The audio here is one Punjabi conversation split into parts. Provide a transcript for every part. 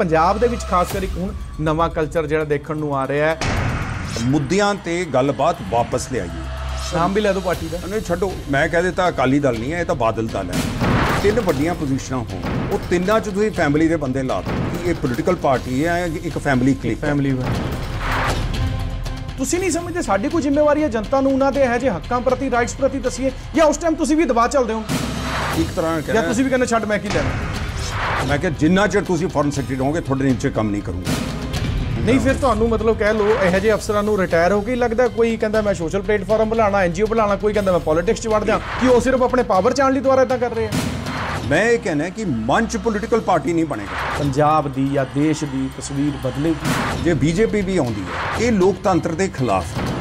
ਪੰਜਾਬ ਦੇ ਵਿੱਚ ਖਾਸ ਕਰ ਇੱਕ ਹੁਣ ਨਵਾਂ ਕਲਚਰ ਜਿਹੜਾ ਦੇਖਣ ਨੂੰ ਆ ਰਿਹਾ ਹੈ ਮੁੱਦਿਆਂ ਤੇ ਗੱਲਬਾਤ ਵਾਪਸ ਲਿਆਈਏ ਨਾਮ ਵੀ ਲੈ ਦੋ ਪਾਰਟੀ ਦਾ ਨਹੀਂ ਛੱਡੋ ਮੈਂ ਕਹਿ ਦਿੱਤਾ ਅਕਾਲੀ ਦਲ ਨਹੀਂ ਹੈ ਇਹ ਤਾਂ ਬਾਦਲ ਦਲ ਹੈ ਤਿੰਨ ਵੱਡੀਆਂ ਪੋਜੀਸ਼ਨਾਂ ਹੋਣ ਉਹ ਤਿੰਨਾਂ ਚ ਤੁਸੀਂ ਫੈਮਿਲੀ ਦੇ ਬੰਦੇ ਲਾ ਦੋ ਕਿ ਇਹ ਪੋਲੀਟੀਕਲ ਪਾਰਟੀ ਹੈ ਜਾਂ ਇੱਕ ਫੈਮਿਲੀ ਕਲਿੱਕ ਫੈਮਿਲੀ ਤੁਸੀਂ ਨਹੀਂ ਸਮਝਦੇ ਸਾਡੀ ਕੋਈ ਜ਼ਿੰਮੇਵਾਰੀ ਹੈ ਜਨਤਾ ਨੂੰ ਉਹਨਾਂ ਦੇ ਇਹ ਜੇ ਹੱਕਾਂ ਪ੍ਰਤੀ ਰਾਈਟਸ ਪ੍ਰਤੀ ਦਸੀਏ ਜਾਂ ਉਸ ਟਾਈਮ ਤੁਸੀਂ ਵੀ ਦਬਾਅ ਚੱਲਦੇ ਹੋ ਇੱਕ ਤਰ੍ਹਾਂ ਕਹਿੰਦਾ ਜਾਂ ਤੁਸੀਂ ਵੀ ਕਹਿੰਦੇ ਛੱਡ ਮੈਂ ਕੀ ਲੈਣਾ ਮੈਂ ਕਿਹਾ ਜਿੰਨਾ ਚਿਰ ਤੁਸੀਂ ਫੋਰਨ ਸੈਕਟਰੀ ਰਹੋਗੇ ਤੁਹਾਡੇ ਨੀਚੇ ਕੰਮ ਨਹੀਂ ਕਰੂੰਗਾ ਨਹੀਂ ਫਿਰ ਤੁਹਾਨੂੰ ਮਤਲਬ ਕਹਿ ਲੋ ਇਹੋ ਜਿਹੇ ਅਫਸਰਾਂ ਨੂੰ ਰਿਟਾਇਰ ਹੋ ਕੇ ਲੱਗਦਾ ਕੋਈ ਕਹਿੰਦਾ ਮੈਂ ਸੋਸ਼ਲ ਪਲੇਟਫਾਰਮ ਬਣਾਉਣਾ ਐਨਜੀਓ ਬਣਾਣਾ ਕੋਈ ਕਹਿੰਦਾ ਮੈਂ ਪੋਲਿਟਿਕਸ 'ਚ ਵੜ ਜਾ ਕਿ ਉਹ ਸਿਰਫ ਆਪਣੇ ਪਾਵਰ ਚਾਣ ਲਈ ਦੁਆਰਾ ਇਦਾਂ ਕਰ ਰਹੇ ਆ ਮੈਂ ਇਹ ਕਹਿੰਦਾ ਕਿ ਮੰਚ ਪੋਲਿਟੀਕਲ ਪਾਰਟੀ ਨਹੀਂ ਬਣੇਗਾ ਪੰਜਾਬ ਦੀ ਜਾਂ ਦੇਸ਼ ਦੀ ਤਸਵੀਰ ਬਦਲੇਗੀ ਜੇ ਬੀਜੇਪੀ ਵੀ ਆਉਂਦੀ ਹੈ ਇਹ ਲੋਕਤੰਤਰ ਦੇ ਖਿਲਾਫ ਹੈ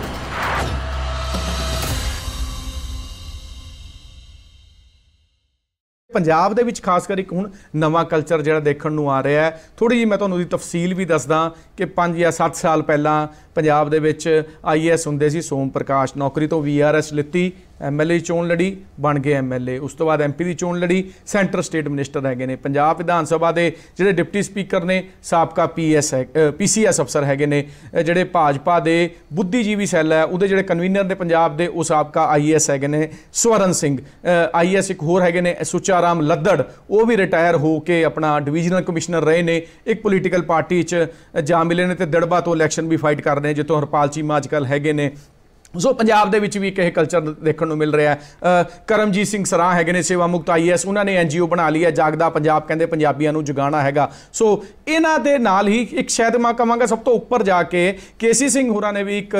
ਪੰਜਾਬ ਦੇ ਵਿੱਚ ਖਾਸ ਕਰਕੇ ਹੁਣ ਨਵਾਂ ਕਲਚਰ ਜਿਹੜਾ ਦੇਖਣ ਨੂੰ ਆ ਰਿਹਾ ਹੈ ਥੋੜੀ ਜੀ ਮੈਂ ਤੁਹਾਨੂੰ ਦੀ ਤਫਸੀਲ ਵੀ ਦੱਸਦਾ ਕਿ 5 ਜਾਂ 7 ਸਾਲ ਪਹਿਲਾਂ ਪੰਜਾਬ ਦੇ ਵਿੱਚ ਆਈਐਸ ਹੁੰਦੇ ਸੀ ਸੋਮ ਪ੍ਰਕਾਸ਼ ਨੌਕਰੀ ਤੋਂ ਵੀਆਰਐਸ ਲਿੱਤੀ ਐਮਐਲਏ ਚੋਣ ਲੜੀ ਬਣ ਗਏ ਐਮਐਲਏ ਉਸ ਤੋਂ ਬਾਅਦ ਐਮਪੀ ਦੀ ਚੋਣ ਲੜੀ ਸੈਂਟਰ ਸਟੇਟ ਮਿਨਿਸਟਰ ਹੈਗੇ ਨੇ ਪੰਜਾਬ ਵਿਧਾਨ ਸਭਾ ਦੇ ਜਿਹੜੇ ਡਿਪਟੀ ਸਪੀਕਰ ਨੇ ਸਾਬਕਾ ਪੀਐਸ ਹੈ ਪੀਸੀਐਸ ਅਫਸਰ ਹੈਗੇ ਨੇ ਜਿਹੜੇ ਭਾਜਪਾ ਦੇ ਬੁੱਧੀਜੀਵੀ ਸੈੱਲ ਹੈ ਉਹਦੇ ਜਿਹੜੇ ਕਨਵੀਨਰ ਨੇ ਪੰਜਾਬ ਦੇ ਉਹ ਸਾਬਕਾ ਆਈਐਸ ਹੈਗੇ ਨੇ ਸਵਰਨ ਸਿੰਘ ਆਈਐਸ ਇੱਕ ਹੋਰ ਹੈਗੇ ਨੇ ਸੁਚਾਰਾਮ ਲੱਦੜ ਉਹ ਵੀ ਰਿਟਾਇਰ ਹੋ ਕੇ ਆਪਣਾ ਡਿਵੀਜ਼ਨਲ ਕਮਿਸ਼ਨਰ ਰਹੇ ਨੇ ਇੱਕ ਪੋਲੀਟੀਕਲ ਪਾਰਟੀ 'ਚ ਜਾ ਮਿਲੇ ਨੇ ਤੇ ਦੜਬਾ ਤੋਂ ਇਲੈਕਸ਼ਨ ਵੀ ਫਾਈਟ ਕਰ ਨੇ ਜਿੱਥੋਂ ਹਰਪਾਲ ਚੀਮਾ ਅੱਜਕੱਲ ਹੈਗੇ ਨੇ ਸੋ ਪੰਜਾਬ ਦੇ ਵਿੱਚ ਵੀ ਇੱਕ ਇਹ ਕਲਚਰ ਦੇਖਣ ਨੂੰ ਮਿਲ ਰਿਹਾ ਹੈ ਕਰਮਜੀਤ ਸਿੰਘ ਸਰਾਹ ਹੈਗੇ ਨੇ ਸੇਵਾ ਮੁਕਤ ਆਈਐਸ ਉਹਨਾਂ ਨੇ ਐਨਜੀਓ ਬਣਾ ਲਈ ਹੈ ਜਾਗਦਾ ਪੰਜਾਬ ਕਹਿੰਦੇ ਪੰਜਾਬੀਆਂ ਨੂੰ ਜਗਾਣਾ ਹੈਗਾ ਸੋ ਇਹਨਾਂ ਦੇ ਨਾਲ ਹੀ ਇੱਕ ਸ਼ਾਇਦ ਮੈਂ ਕਹਾਂਗਾ ਸਭ ਤੋਂ ਉੱਪਰ ਜਾ ਕੇ ਕੇਸੀ ਸਿੰਘ ਹੋਰਾਂ ਨੇ ਵੀ ਇੱਕ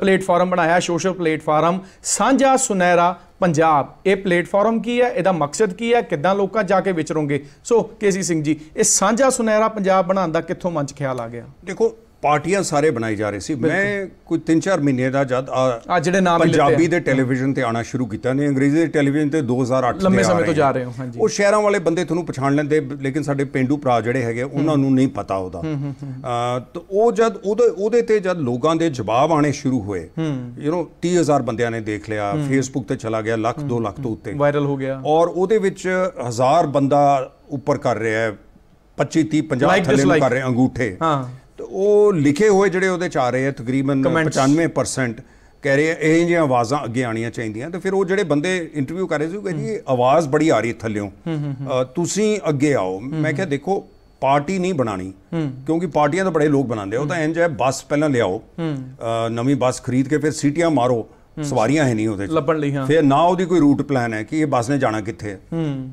ਪਲੇਟਫਾਰਮ ਬਣਾਇਆ ਸੋਸ਼ਲ ਪਲੇਟਫਾਰਮ ਸਾਂਝਾ ਸੁਨਹਿਰਾ ਪੰਜਾਬ ਇਹ ਪਲੇਟਫਾਰਮ ਕੀ ਹੈ ਇਹਦਾ ਮਕਸਦ ਕੀ ਹੈ ਕਿੱਦਾਂ ਲੋਕਾਂ ਜਾ ਕੇ ਵਿਚਰੋਂਗੇ ਸੋ ਕੇਸੀ ਸਿੰਘ ਜੀ ਇਹ ਸਾਂਝਾ ਸੁਨਹਿਰਾ ਪੰਜਾਬ ਬਣਾਉਣ ਦਾ ਕਿੱਥੋਂ ਮਨ ਚ ਖਿਆਲ ਆ ਗਿਆ ਦੇਖੋ ਪਾਰਟੀਆਂ ਸਾਰੇ ਬਣਾਈ ਜਾ ਰਹੀ ਸੀ ਮੈਂ ਕੋਈ 3-4 ਮਹੀਨੇ ਦਾ ਜਦ ਆ ਜਿਹੜੇ ਨਾਮ ਪੰਜਾਬੀ ਦੇ ਟੈਲੀਵਿਜ਼ਨ ਤੇ ਆਣਾ ਸ਼ੁਰੂ ਕੀਤਾ ਨੇ ਅੰਗਰੇਜ਼ੀ ਦੇ ਟੈਲੀਵਿਜ਼ਨ ਤੇ 2008 ਦੇ ਲੰਮੇ ਸਮੇਂ ਤੋਂ ਜਾ ਰਹੇ ਹਾਂ ਹਾਂਜੀ ਉਹ ਸ਼ਹਿਰਾਂ ਵਾਲੇ ਬੰਦੇ ਤੁਹਾਨੂੰ ਪਛਾਣ ਲੈਂਦੇ ਲੇਕਿਨ ਸਾਡੇ ਪਿੰਡੂ ਭਰਾ ਜਿਹੜੇ ਹੈਗੇ ਉਹਨਾਂ ਨੂੰ ਨਹੀਂ ਪਤਾ ਉਹਦਾ ਤਾਂ ਉਹ ਜਦ ਉਹਦੇ ਉਹਦੇ ਤੇ ਜਦ ਲੋਕਾਂ ਦੇ ਜਵਾਬ ਆਣੇ ਸ਼ੁਰੂ ਹੋਏ ਯੂ نو 30000 ਬੰਦਿਆਂ ਨੇ ਦੇਖ ਲਿਆ ਫੇਸਬੁੱਕ ਤੇ ਚਲਾ ਗਿਆ ਲੱਖ 2 ਲੱਖ ਤੋਂ ਉੱਤੇ ਵਾਇਰਲ ਹੋ ਗਿਆ ਔਰ ਉਹਦੇ ਵਿੱਚ ਹਜ਼ਾਰ ਬੰਦਾ ਉੱਪਰ ਕਰ ਰਿਹਾ ਹੈ 25 30 50 ਥੱਲੇ ਨੂੰ ਕਰ ਰਹੇ ਅੰਗੂਠੇ ਹਾਂ ਤੇ ਉਹ ਲਿਖੇ ਹੋਏ ਜਿਹੜੇ ਉਹਦੇ ਚ ਆ ਰਹੇ ਆ ਤਕਰੀਬਨ 95% ਕਹਿ ਰਹੇ ਇਹ ਜਿਹੀਆਂ ਆਵਾਜ਼ਾਂ ਅੱਗੇ ਆਣੀਆਂ ਚਾਹੀਦੀਆਂ ਤੇ ਫਿਰ ਉਹ ਜਿਹੜੇ ਬੰਦੇ ਇੰਟਰਵਿਊ ਕਰ ਰਹੇ ਸੀ ਉਹ ਕਹਿੰਦੇ ਆਵਾਜ਼ ਬੜੀ ਆ ਰਹੀ ਥੱਲਿਓਂ ਤੁਸੀਂ ਅੱਗੇ ਆਓ ਮੈਂ ਕਿਹਾ ਦੇਖੋ ਪਾਰਟੀ ਨਹੀਂ ਬਣਾਣੀ ਕਿਉਂਕਿ ਪਾਰਟੀਆਂ ਤਾਂ ਬੜੇ ਲੋਕ ਬਣਾਉਂਦੇ ਉਹ ਤਾਂ ਇੰਜ ਹੈ ਬੱਸ ਪਹਿਲਾਂ ਲਿਆਓ ਨਵੀਂ ਬੱਸ ਖਰੀਦ ਕੇ ਫਿਰ ਸੀਟੀਆਂ ਮਾਰੋ ਸਵਾਰੀਆਂ ਹੈ ਨਹੀਂ ਉਹਦੇ ਚ ਲੱਭਣ ਲਈ ਹਾਂ ਫਿਰ ਨਾ ਉਹਦੀ ਕੋਈ ਰੂਟ ਪਲਾਨ ਹੈ ਕਿ ਇਹ ਬੱਸ ਨੇ ਜਾਣਾ ਕਿੱਥੇ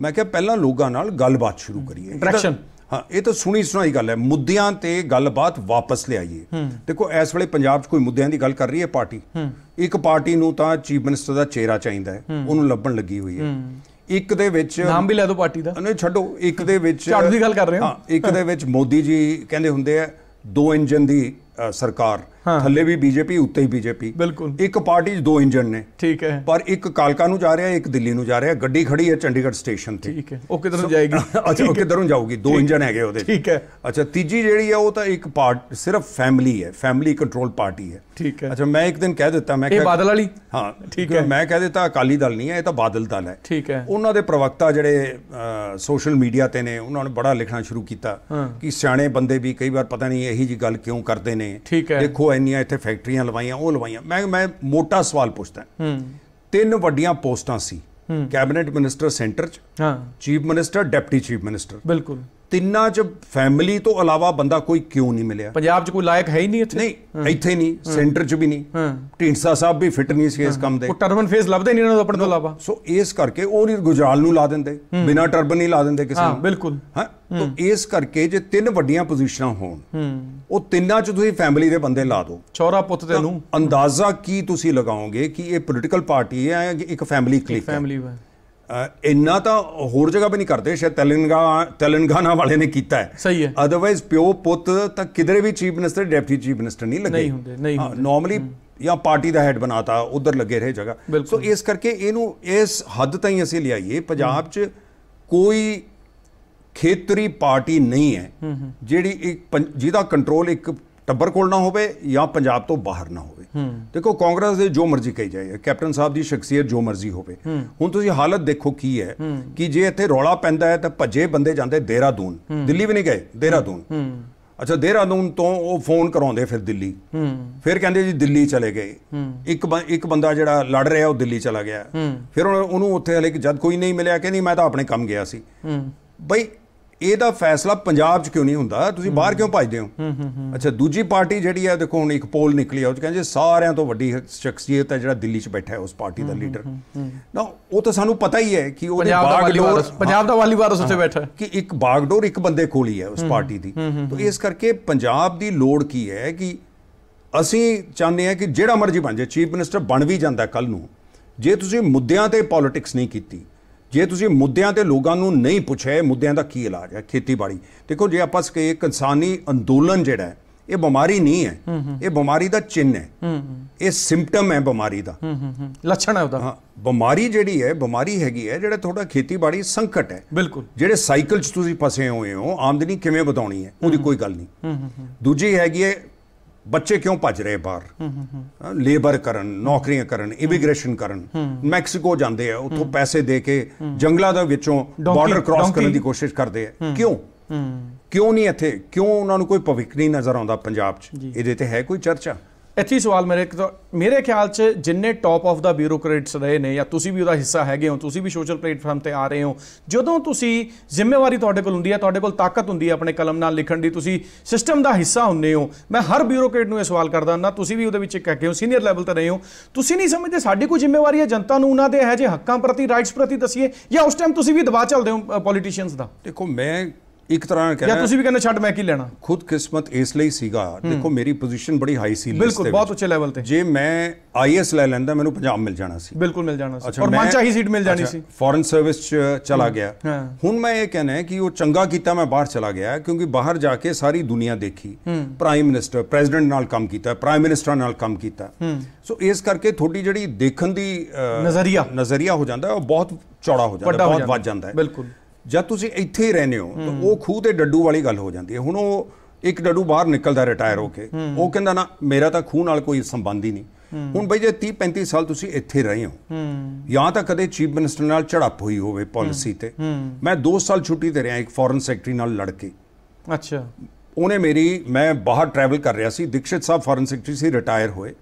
ਮੈਂ ਕਿਹਾ ਪਹਿਲਾਂ ਲੋਕਾਂ ਨਾਲ ਗੱਲਬਾਤ ਸ਼ੁਰੂ ਕਰੀਏ ਇੰਟਰੈਕਸ਼ਨ ਹਾਂ ਇਹ ਤਾਂ ਸੁਣੀ ਸੁਣਾਈ ਗੱਲ ਹੈ ਮੁੱਦਿਆਂ ਤੇ ਗੱਲਬਾਤ ਵਾਪਸ ਲਿਆਈਏ ਦੇਖੋ ਇਸ ਵੇਲੇ ਪੰਜਾਬ 'ਚ ਕੋਈ ਮੁੱਦਿਆਂ ਦੀ ਗੱਲ ਕਰ ਰਹੀ ਹੈ ਪਾਰਟੀ ਇੱਕ ਪਾਰਟੀ ਨੂੰ ਤਾਂ ਚੀਫ ਮਿਨਿਸਟਰ ਦਾ ਚਿਹਰਾ ਚਾਹੀਦਾ ਹੈ ਉਹਨੂੰ ਲੱਭਣ ਲੱਗੀ ਹੋਈ ਹੈ ਇੱਕ ਦੇ ਵਿੱਚ ਨਾਮ ਵੀ ਲੈ ਦੋ ਪਾਰਟੀ ਦਾ ਨਹੀਂ ਛੱਡੋ ਇੱਕ ਦੇ ਵਿੱਚ ਝਾੜੂ ਦੀ ਗੱਲ ਕਰ ਰਹੇ ਹਾਂ ਇੱਕ ਦੇ ਵਿੱਚ ਮੋਦੀ ਜੀ ਕਹਿੰਦੇ ਹੁੰਦੇ ਆ ਦੋ ਇੰਜਨ ਦੀ ਸਰਕਾਰ ਥੱਲੇ ਵੀ ਬੀਜੇਪੀ ਉੱਤੇ ਹੀ ਬੀਜੇਪੀ ਬਿਲਕੁਲ ਇੱਕ ਪਾਰਟੀ 'ਚ ਦੋ ਇੰਜਨ ਨੇ ਠੀਕ ਹੈ ਪਰ ਇੱਕ ਕਾਲਕਾ ਨੂੰ ਜਾ ਰਿਹਾ ਇੱਕ ਦਿੱਲੀ ਨੂੰ ਜਾ ਰਿਹਾ ਗੱਡੀ ਖੜੀ ਹੈ ਚੰਡੀਗੜ੍ਹ ਸਟੇਸ਼ਨ ਤੇ ਠੀਕ ਹੈ ਉਹ ਕਿੱਧਰ ਨੂੰ ਜਾਏਗੀ ਅੱਛਾ ਉਹ ਕਿੱਧਰ ਨੂੰ ਜਾਊਗੀ ਦੋ ਇੰਜਨ ਹੈਗੇ ਉਹਦੇ ਠੀਕ ਹੈ ਅੱਛਾ ਤੀਜੀ ਜਿਹੜੀ ਹੈ ਉਹ ਤਾਂ ਇੱਕ ਪਾਰਟ ਸਿਰਫ ਫੈਮਿਲੀ ਹੈ ਫੈਮਿਲੀ ਕੰਟਰੋਲ ਪਾਰਟੀ ਹੈ ਠੀਕ ਹੈ ਅੱਛਾ ਮੈਂ ਇੱਕ ਦਿਨ ਕਹਿ ਦਿੱਤਾ ਮੈਂ ਇਹ ਬਾਦਲ ਵਾਲੀ ਹਾਂ ਠੀਕ ਹੈ ਮੈਂ ਕਹਿ ਦਿੱਤਾ ਅਕਾਲੀ ਦਲ ਨਹੀਂ ਹੈ ਇਹ ਤਾਂ ਬਾਦਲ ਦਲ ਹੈ ਠੀਕ ਹੈ ਉਹਨਾਂ ਦੇ ਪ੍ਰਵਕਤਾ ਜਿਹੜੇ ਸੋਸ਼ਲ ਮੀਡੀਆ ਤੇ ਨੇ ਉਹਨਾਂ ਨੇ ਬੜਾ ਲਿਖਣਾ ਸ਼ੁਰੂ ਕੀਤਾ ਕਿ ਸਿਆਣੇ ਬੰਦੇ ਵੀ ਕਈ ਵਾਰ ਪਤਾ ਨਹੀਂ ਇਹੀ ਜੀ ਗੱਲ ਕਿਉਂ ਕਰਦੇ ਨੇ ਦੇਖੋ ਇੰਨੀਆਂ ਇੱਥੇ ਫੈਕਟਰੀਆਂ ਲਵਾਈਆਂ ਉਹ ਲਵਾਈਆਂ ਮੈਂ ਮੈਂ ਮੋਟਾ ਸਵਾਲ ਪੁੱਛਦਾ ਹੂੰ ਤਿੰਨ ਵੱਡੀਆਂ ਪੋਸਟਾਂ ਸੀ ਕੈਬਨਿਟ ਮਿਨਿਸਟਰ ਸੈਂਟਰ ਚ ਹਾਂ chief minister deputy chief minister ਬਿਲਕੁਲ ਤਿੰਨਾਂ ਚ ਫੈਮਿਲੀ ਤੋਂ ਇਲਾਵਾ ਬੰਦਾ ਕੋਈ ਕਿਉਂ ਨਹੀਂ ਮਿਲਿਆ ਪੰਜਾਬ ਚ ਕੋਈ ਲਾਇਕ ਹੈ ਹੀ ਨਹੀਂ ਇੱਥੇ ਨਹੀਂ ਇੱਥੇ ਨਹੀਂ ਸੈਂਟਰ ਚ ਵੀ ਨਹੀਂ ਢੀਂਡਸਾ ਸਾਹਿਬ ਵੀ ਫਿਟ ਨਹੀਂ ਸੀ ਇਸ ਕੰਮ ਦੇ ਉਹ ਟਰਬਨ ਫੇਸ ਲੱਭਦੇ ਨਹੀਂ ਇਹਨਾਂ ਨੂੰ ਆਪਣੇ ਤੋਂ ਇਲਾਵਾ ਸੋ ਇਸ ਕਰਕੇ ਉਹ ਨਹੀਂ ਗੁਜਰਾਲ ਨੂੰ ਲਾ ਦਿੰਦੇ ਬਿਨਾ ਟਰਬਨ ਨਹੀਂ ਲਾ ਦਿੰਦੇ ਕਿਸੇ ਨੂੰ ਹਾਂ ਬਿਲਕੁਲ ਹਾਂ ਤੋ ਇਸ ਕਰਕੇ ਜੇ ਤਿੰਨ ਵੱਡੀਆਂ ਪੋਜੀਸ਼ਨਾਂ ਹੋਣ ਉਹ ਤਿੰਨਾਂ ਚ ਤੁਸੀਂ ਫੈਮਿਲੀ ਦੇ ਬੰਦੇ ਲਾ ਦਿਓ ਛੋਰਾ ਪੁੱਤ ਤੇ ਨੂੰ ਅੰਦਾਜ਼ਾ ਕੀ ਤੁਸੀਂ ਲਗਾਓਗੇ ਕਿ ਇਹ ਪੋਲੀਟੀਕਲ ਪਾਰਟੀ ਹੈ ਜਾਂ ਇੱਕ ਫੈਮਿਲੀ ਕਲਿੱਕ ਹੈ ਫੈਮਿਲੀ ਹੈ ਇੰਨਾ ਤਾਂ ਹੋਰ ਜਗ੍ਹਾ ਵੀ ਨਹੀਂ ਕਰਦੇ ਸ਼ਾਇਦ ਤੇਲੰਗਾਨਾ ਤੇਲੰਗਾਨਾ ਵਾਲੇ ਨੇ ਕੀਤਾ ਹੈ ਸਹੀ ਹੈ ਅਦਰਵਾਈਜ਼ ਪਿਓ ਪੁੱਤ ਤਾਂ ਕਿਧਰੇ ਵੀ chief minister deputy chief minister ਨਹੀਂ ਲੱਗੇ ਨਹੀਂ ਹੁੰਦੇ ਨਹੀਂ ਹੁੰਦੇ ਨਾਰਮਲੀ ਜਾਂ ਪਾਰਟੀ ਦਾ ਹੈਡ ਬਣਾਤਾ ਉਧਰ ਲੱਗੇ ਰਹੇ ਜਗ੍ਹਾ ਸੋ ਇਸ ਕਰਕੇ ਇਹਨੂੰ ਇਸ ਹੱਦ ਤਾਈਂ ਅਸੀਂ ਲਿਆਈਏ ਪੰਜਾਬ 'ਚ ਕੋਈ ਖੇਤਰੀ ਪਾਰਟੀ ਨਹੀਂ ਹੈ ਜਿਹੜੀ ਇੱਕ ਜਿਹਦਾ ਕੰਟਰੋਲ ਇੱਕ ਟੱਬਰ ਕੋਲ ਨਾ ਹੋਵੇ ਜਾਂ ਪੰਜਾਬ ਤੋਂ ਬਾਹਰ ਨਾ ਹੋਵੇ ਨੇ ਦੇਖੋ ਕਾਂਗਰਸ ਦੇ ਜੋ ਮਰਜ਼ੀ ਕਹੀ ਜਾਏ ਕੈਪਟਨ ਸਾਹਿਬ ਦੀ ਸ਼ਖਸੀਅਤ ਜੋ ਮਰਜ਼ੀ ਹੋਵੇ ਹੁਣ ਤੁਸੀਂ ਹਾਲਤ ਦੇਖੋ ਕੀ ਹੈ ਕਿ ਜੇ ਇੱਥੇ ਰੌਲਾ ਪੈਂਦਾ ਹੈ ਤਾਂ ਭੱਜੇ ਬੰਦੇ ਜਾਂਦੇ ਦੇਹਰਾਦੂਨ ਦਿੱਲੀ ਵੀ ਨਹੀਂ ਗਏ ਦੇਹਰਾਦੂਨ ਅੱਛਾ ਦੇਹਰਾਦੂਨ ਤੋਂ ਉਹ ਫੋਨ ਕਰਾਉਂਦੇ ਫਿਰ ਦਿੱਲੀ ਫਿਰ ਕਹਿੰਦੇ ਜੀ ਦਿੱਲੀ ਚਲੇ ਗਏ ਇੱਕ ਇੱਕ ਬੰਦਾ ਜਿਹੜਾ ਲੜ ਰਿਹਾ ਉਹ ਦਿੱਲੀ ਚਲਾ ਗਿਆ ਫਿਰ ਉਹਨੂੰ ਉੱਥੇ ਹਲੇ ਜਦ ਕੋਈ ਨਹੀਂ ਮਿਲਿਆ ਕਹਿੰਦੀ ਮੈਂ ਤਾਂ ਆਪਣੇ ਕੰਮ ਗਿਆ ਸੀ ਬਈ ਇਹਦਾ ਫੈਸਲਾ ਪੰਜਾਬ 'ਚ ਕਿਉਂ ਨਹੀਂ ਹੁੰਦਾ ਤੁਸੀਂ ਬਾਹਰ ਕਿਉਂ ਭਜਦੇ ਹੋ ਅੱਛਾ ਦੂਜੀ ਪਾਰਟੀ ਜਿਹੜੀ ਹੈ ਦੇਖੋ ਹੁਣ ਇੱਕ ਪੋਲ ਨਿਕਲੀ ਆ ਉਹ ਕਹਿੰਦੇ ਸਾਰਿਆਂ ਤੋਂ ਵੱਡੀ ਸ਼ਖਸੀਅਤ ਹੈ ਜਿਹੜਾ ਦਿੱਲੀ 'ਚ ਬੈਠਾ ਹੈ ਉਸ ਪਾਰਟੀ ਦਾ ਲੀਡਰ ਨਾ ਉਹ ਤਾਂ ਸਾਨੂੰ ਪਤਾ ਹੀ ਹੈ ਕਿ ਉਹਦੇ ਬਾਗਡੋਰ ਪੰਜਾਬ ਦਾ ਵਾਲੀ ਵਾਰਸ ਉੱਥੇ ਬੈਠਾ ਹੈ ਕਿ ਇੱਕ ਬਾਗਡੋਰ ਇੱਕ ਬੰਦੇ ਕੋਲ ਹੀ ਹੈ ਉਸ ਪਾਰਟੀ ਦੀ ਤਾਂ ਇਸ ਕਰਕੇ ਪੰਜਾਬ ਦੀ ਲੋੜ ਕੀ ਹੈ ਕਿ ਅਸੀਂ ਚਾਹੁੰਦੇ ਹਾਂ ਕਿ ਜਿਹੜਾ ਮਰਜ਼ੀ ਬਣ ਜਾਏ ਚੀਫ ਮਿਨਿਸਟਰ ਬਣ ਵੀ ਜਾਂਦਾ ਕੱਲ ਨੂੰ ਜੇ ਤੁਸੀਂ ਮੁੱਦਿਆਂ ਤੇ ਪੋਲਿਟਿਕਸ ਨਹੀਂ ਕੀਤੀ ਜੇ ਤੁਸੀਂ ਮੁੱਦਿਆਂ ਤੇ ਲੋਕਾਂ ਨੂੰ ਨਹੀਂ ਪੁੱਛਿਆ ਮੁੱਦਿਆਂ ਦਾ ਕੀ ਇਲਾਜ ਹੈ ਖੇਤੀਬਾੜੀ ਦੇਖੋ ਜੇ ਆਪਾਂ ਸਕੇ ਕਿਸਾਨੀ ਅੰਦੋਲਨ ਜਿਹੜਾ ਇਹ ਬਿਮਾਰੀ ਨਹੀਂ ਹੈ ਇਹ ਬਿਮਾਰੀ ਦਾ ਚਿੰਨ ਹੈ ਇਹ ਸਿੰਪਟਮ ਹੈ ਬਿਮਾਰੀ ਦਾ ਲੱਛਣ ਹੈ ਉਹਦਾ ਹਾਂ ਬਿਮਾਰੀ ਜਿਹੜੀ ਹੈ ਬਿਮਾਰੀ ਹੈਗੀ ਹੈ ਜਿਹੜਾ ਤੁਹਾਡਾ ਖੇਤੀਬਾੜੀ ਸੰਕਟ ਹੈ ਬਿਲਕੁਲ ਜਿਹੜੇ ਸਾਈਕਲ 'ਚ ਤੁਸੀਂ ਫਸੇ ਹੋਏ ਹੋ ਆਮਦਨੀ ਕਿਵੇਂ ਵਧਾਉਣੀ ਹੈ ਉਹਦੀ ਕੋਈ ਗੱਲ ਨਹੀਂ ਦੂਜੀ ਹੈਗੀ ਹੈ ਬੱਚੇ ਕਿਉਂ ਭੱਜ ਰਹੇ ਬਾਹਰ ਲੇਬਰ ਕਰਨ ਨੌਕਰੀਆਂ ਕਰਨ ਇਮੀਗ੍ਰੇਸ਼ਨ ਕਰਨ ਮੈਕਸੀਕੋ ਜਾਂਦੇ ਆ ਉੱਥੋਂ ਪੈਸੇ ਦੇ ਕੇ ਜੰਗਲਾਂ ਦੇ ਵਿੱਚੋਂ ਬਾਰਡਰ ਕ੍ਰਾਸ ਕਰਨ ਦੀ ਕੋਸ਼ਿਸ਼ ਕਰਦੇ ਆ ਕਿਉਂ ਕਿਉਂ ਨਹੀਂ ਇੱਥੇ ਕਿਉਂ ਉਹਨਾਂ ਨੂੰ ਕੋਈ ਭਵਿੱਖ ਨਹੀਂ ਨਜ਼ਰ ਆਉਂਦਾ ਪੰਜਾਬ 'ਚ ਇਹਦੇ ਤੇ ਹੈ ਕੋਈ ਚਰਚਾ ਇੱਥੇ ਸਵਾਲ ਮੇਰੇ ਮੇਰੇ ਖਿਆਲ 'ਚ ਜਿੰਨੇ ਟਾਪ ਆਫ ਦਾ ਬਿਊਰੋਕਰੇਟਸ ਰਹੇ ਨੇ ਜਾਂ ਤੁਸੀਂ ਵੀ ਉਹਦਾ ਹਿੱਸਾ ਹੈਗੇ ਹੋ ਤੁਸੀਂ ਵੀ ਸੋਸ਼ਲ ਪਲੇਟਫਾਰਮ ਤੇ ਆ ਰਹੇ ਹੋ ਜਦੋਂ ਤੁਸੀਂ ਜ਼ਿੰਮੇਵਾਰੀ ਤੁਹਾਡੇ ਕੋਲ ਹੁੰਦੀ ਹੈ ਤੁਹਾਡੇ ਕੋਲ ਤਾਕਤ ਹੁੰਦੀ ਹੈ ਆਪਣੇ ਕਲਮ ਨਾਲ ਲਿਖਣ ਦੀ ਤੁਸੀਂ ਸਿਸਟਮ ਦਾ ਹਿੱਸਾ ਹੁੰਨੇ ਹੋ ਮੈਂ ਹਰ ਬਿਊਰੋਕਰੇਟ ਨੂੰ ਇਹ ਸਵਾਲ ਕਰਦਾ ਨਾ ਤੁਸੀਂ ਵੀ ਉਹਦੇ ਵਿੱਚ ਇੱਕ ਹੈਗੇ ਹੋ ਸੀਨੀਅਰ ਲੈਵਲ ਤੇ ਰਹੇ ਹੋ ਤੁਸੀਂ ਨਹੀਂ ਸਮਝਦੇ ਸਾਡੀ ਕੋਈ ਜ਼ਿੰਮੇਵਾਰੀ ਹੈ ਜਨਤਾ ਨੂੰ ਉਹਨਾਂ ਦੇ ਇਹ ਜੇ ਹੱਕਾਂ ਪ੍ਰਤੀ ਰਾਈਟਸ ਪ੍ਰਤੀ ਦਸੀਏ ਜਾਂ ਉਸ ਟਾਈਮ ਤੁਸੀਂ ਵੀ ਦਬਾਅ ਚਲਦੇ ਹੋ ਪੋਲੀਟੀਸ਼ੀਅਨਸ ਦਾ ਦੇਖੋ ਮੈਂ ਇੱਕ ਤਰ੍ਹਾਂ ਨਾਲ ਕਹਿੰਦਾ ਜਾਂ ਤੁਸੀਂ ਵੀ ਕਹਿੰਦੇ ਛੱਡ ਮੈਂ ਕੀ ਲੈਣਾ ਖੁਦ ਕਿਸਮਤ ਇਸ ਲਈ ਸੀਗਾ ਦੇਖੋ ਮੇਰੀ ਪੋਜੀਸ਼ਨ ਬੜੀ ਹਾਈ ਸੀ ਬਿਲਕੁਲ ਬਹੁਤ ਉੱਚੇ ਲੈਵਲ ਤੇ ਜੇ ਮੈਂ ਆਈਐਸ ਲੈ ਲੈਂਦਾ ਮੈਨੂੰ ਪੰਜਾਬ ਮਿਲ ਜਾਣਾ ਸੀ ਬਿਲਕੁਲ ਮਿਲ ਜਾਣਾ ਸੀ ਔਰ ਮਨ ਚਾਹੀ ਸੀਟ ਮਿਲ ਜਾਣੀ ਸੀ ਫੋਰਨ ਸਰਵਿਸ ਚ ਚਲਾ ਗਿਆ ਹੁਣ ਮੈਂ ਇਹ ਕਹਿੰਦਾ ਕਿ ਉਹ ਚੰਗਾ ਕੀਤਾ ਮੈਂ ਬਾਹਰ ਚਲਾ ਗਿਆ ਕਿਉਂਕਿ ਬਾਹਰ ਜਾ ਕੇ ਸਾਰੀ ਦੁਨੀਆ ਦੇਖੀ ਪ੍ਰਾਈਮ ਮਿਨਿਸਟਰ ਪ੍ਰੈਜ਼ੀਡੈਂਟ ਨਾਲ ਕੰਮ ਕੀਤਾ ਪ੍ਰਾਈਮ ਮਿਨਿਸਟਰ ਨਾਲ ਕੰਮ ਕੀਤਾ ਸੋ ਇਸ ਕਰਕੇ ਥੋੜੀ ਜਿਹੜੀ ਦੇਖਣ ਦੀ ਨਜ਼ਰੀਆ ਨਜ਼ਰੀਆ ਹੋ ਜਾਂਦਾ ਉਹ ਬਹੁਤ ਚੌੜਾ ਹੋ ਜਾਂਦਾ ਬਹੁਤ ਵੱਧ ਜਾਂਦਾ ਹੈ ਬਿਲਕੁਲ ਜਦ ਤੁਸੀਂ ਇੱਥੇ ਹੀ ਰਹਿੰਦੇ ਹੋ ਤਾਂ ਉਹ ਖੂਹ ਦੇ ਡੱਡੂ ਵਾਲੀ ਗੱਲ ਹੋ ਜਾਂਦੀ ਹੈ ਹੁਣ ਉਹ ਇੱਕ ਡੱਡੂ ਬਾਹਰ ਨਿਕਲਦਾ ਰਿਟਾਇਰ ਹੋ ਕੇ ਉਹ ਕਹਿੰਦਾ ਨਾ ਮੇਰਾ ਤਾਂ ਖੂਹ ਨਾਲ ਕੋਈ ਸੰਬੰਧ ਹੀ ਨਹੀਂ ਹੁਣ ਬਈ ਜੇ 30 35 ਸਾਲ ਤੁਸੀਂ ਇੱਥੇ ਰਹੇ ਹੋ ਜਾਂ ਤਾਂ ਕਦੇ ਚੀਫ ਮਿਨਿਸਟਰ ਨਾਲ ਝੜਪ ਹੋਈ ਹੋਵੇ ਪਾਲਿਸੀ ਤੇ ਮੈਂ 2 ਸਾਲ ਛੁੱਟੀ ਤੇ ਰਿਹਾ ਇੱਕ ਫੋਰਨ ਸੈਕਟਰੀ ਨਾਲ ਲੜ ਕੇ ਅੱਛਾ ਉਹਨੇ ਮੇਰੀ ਮੈਂ ਬਾਹਰ ਟਰੈਵਲ ਕਰ ਰਿਹਾ ਸੀ ਦਿਕਸ਼ਿਤ ਸਾਹਿਬ ਫੋਰਨ ਸੈਕਟਰੀ ਸੀ ਰਿਟਾਇਰ ਹੋਏ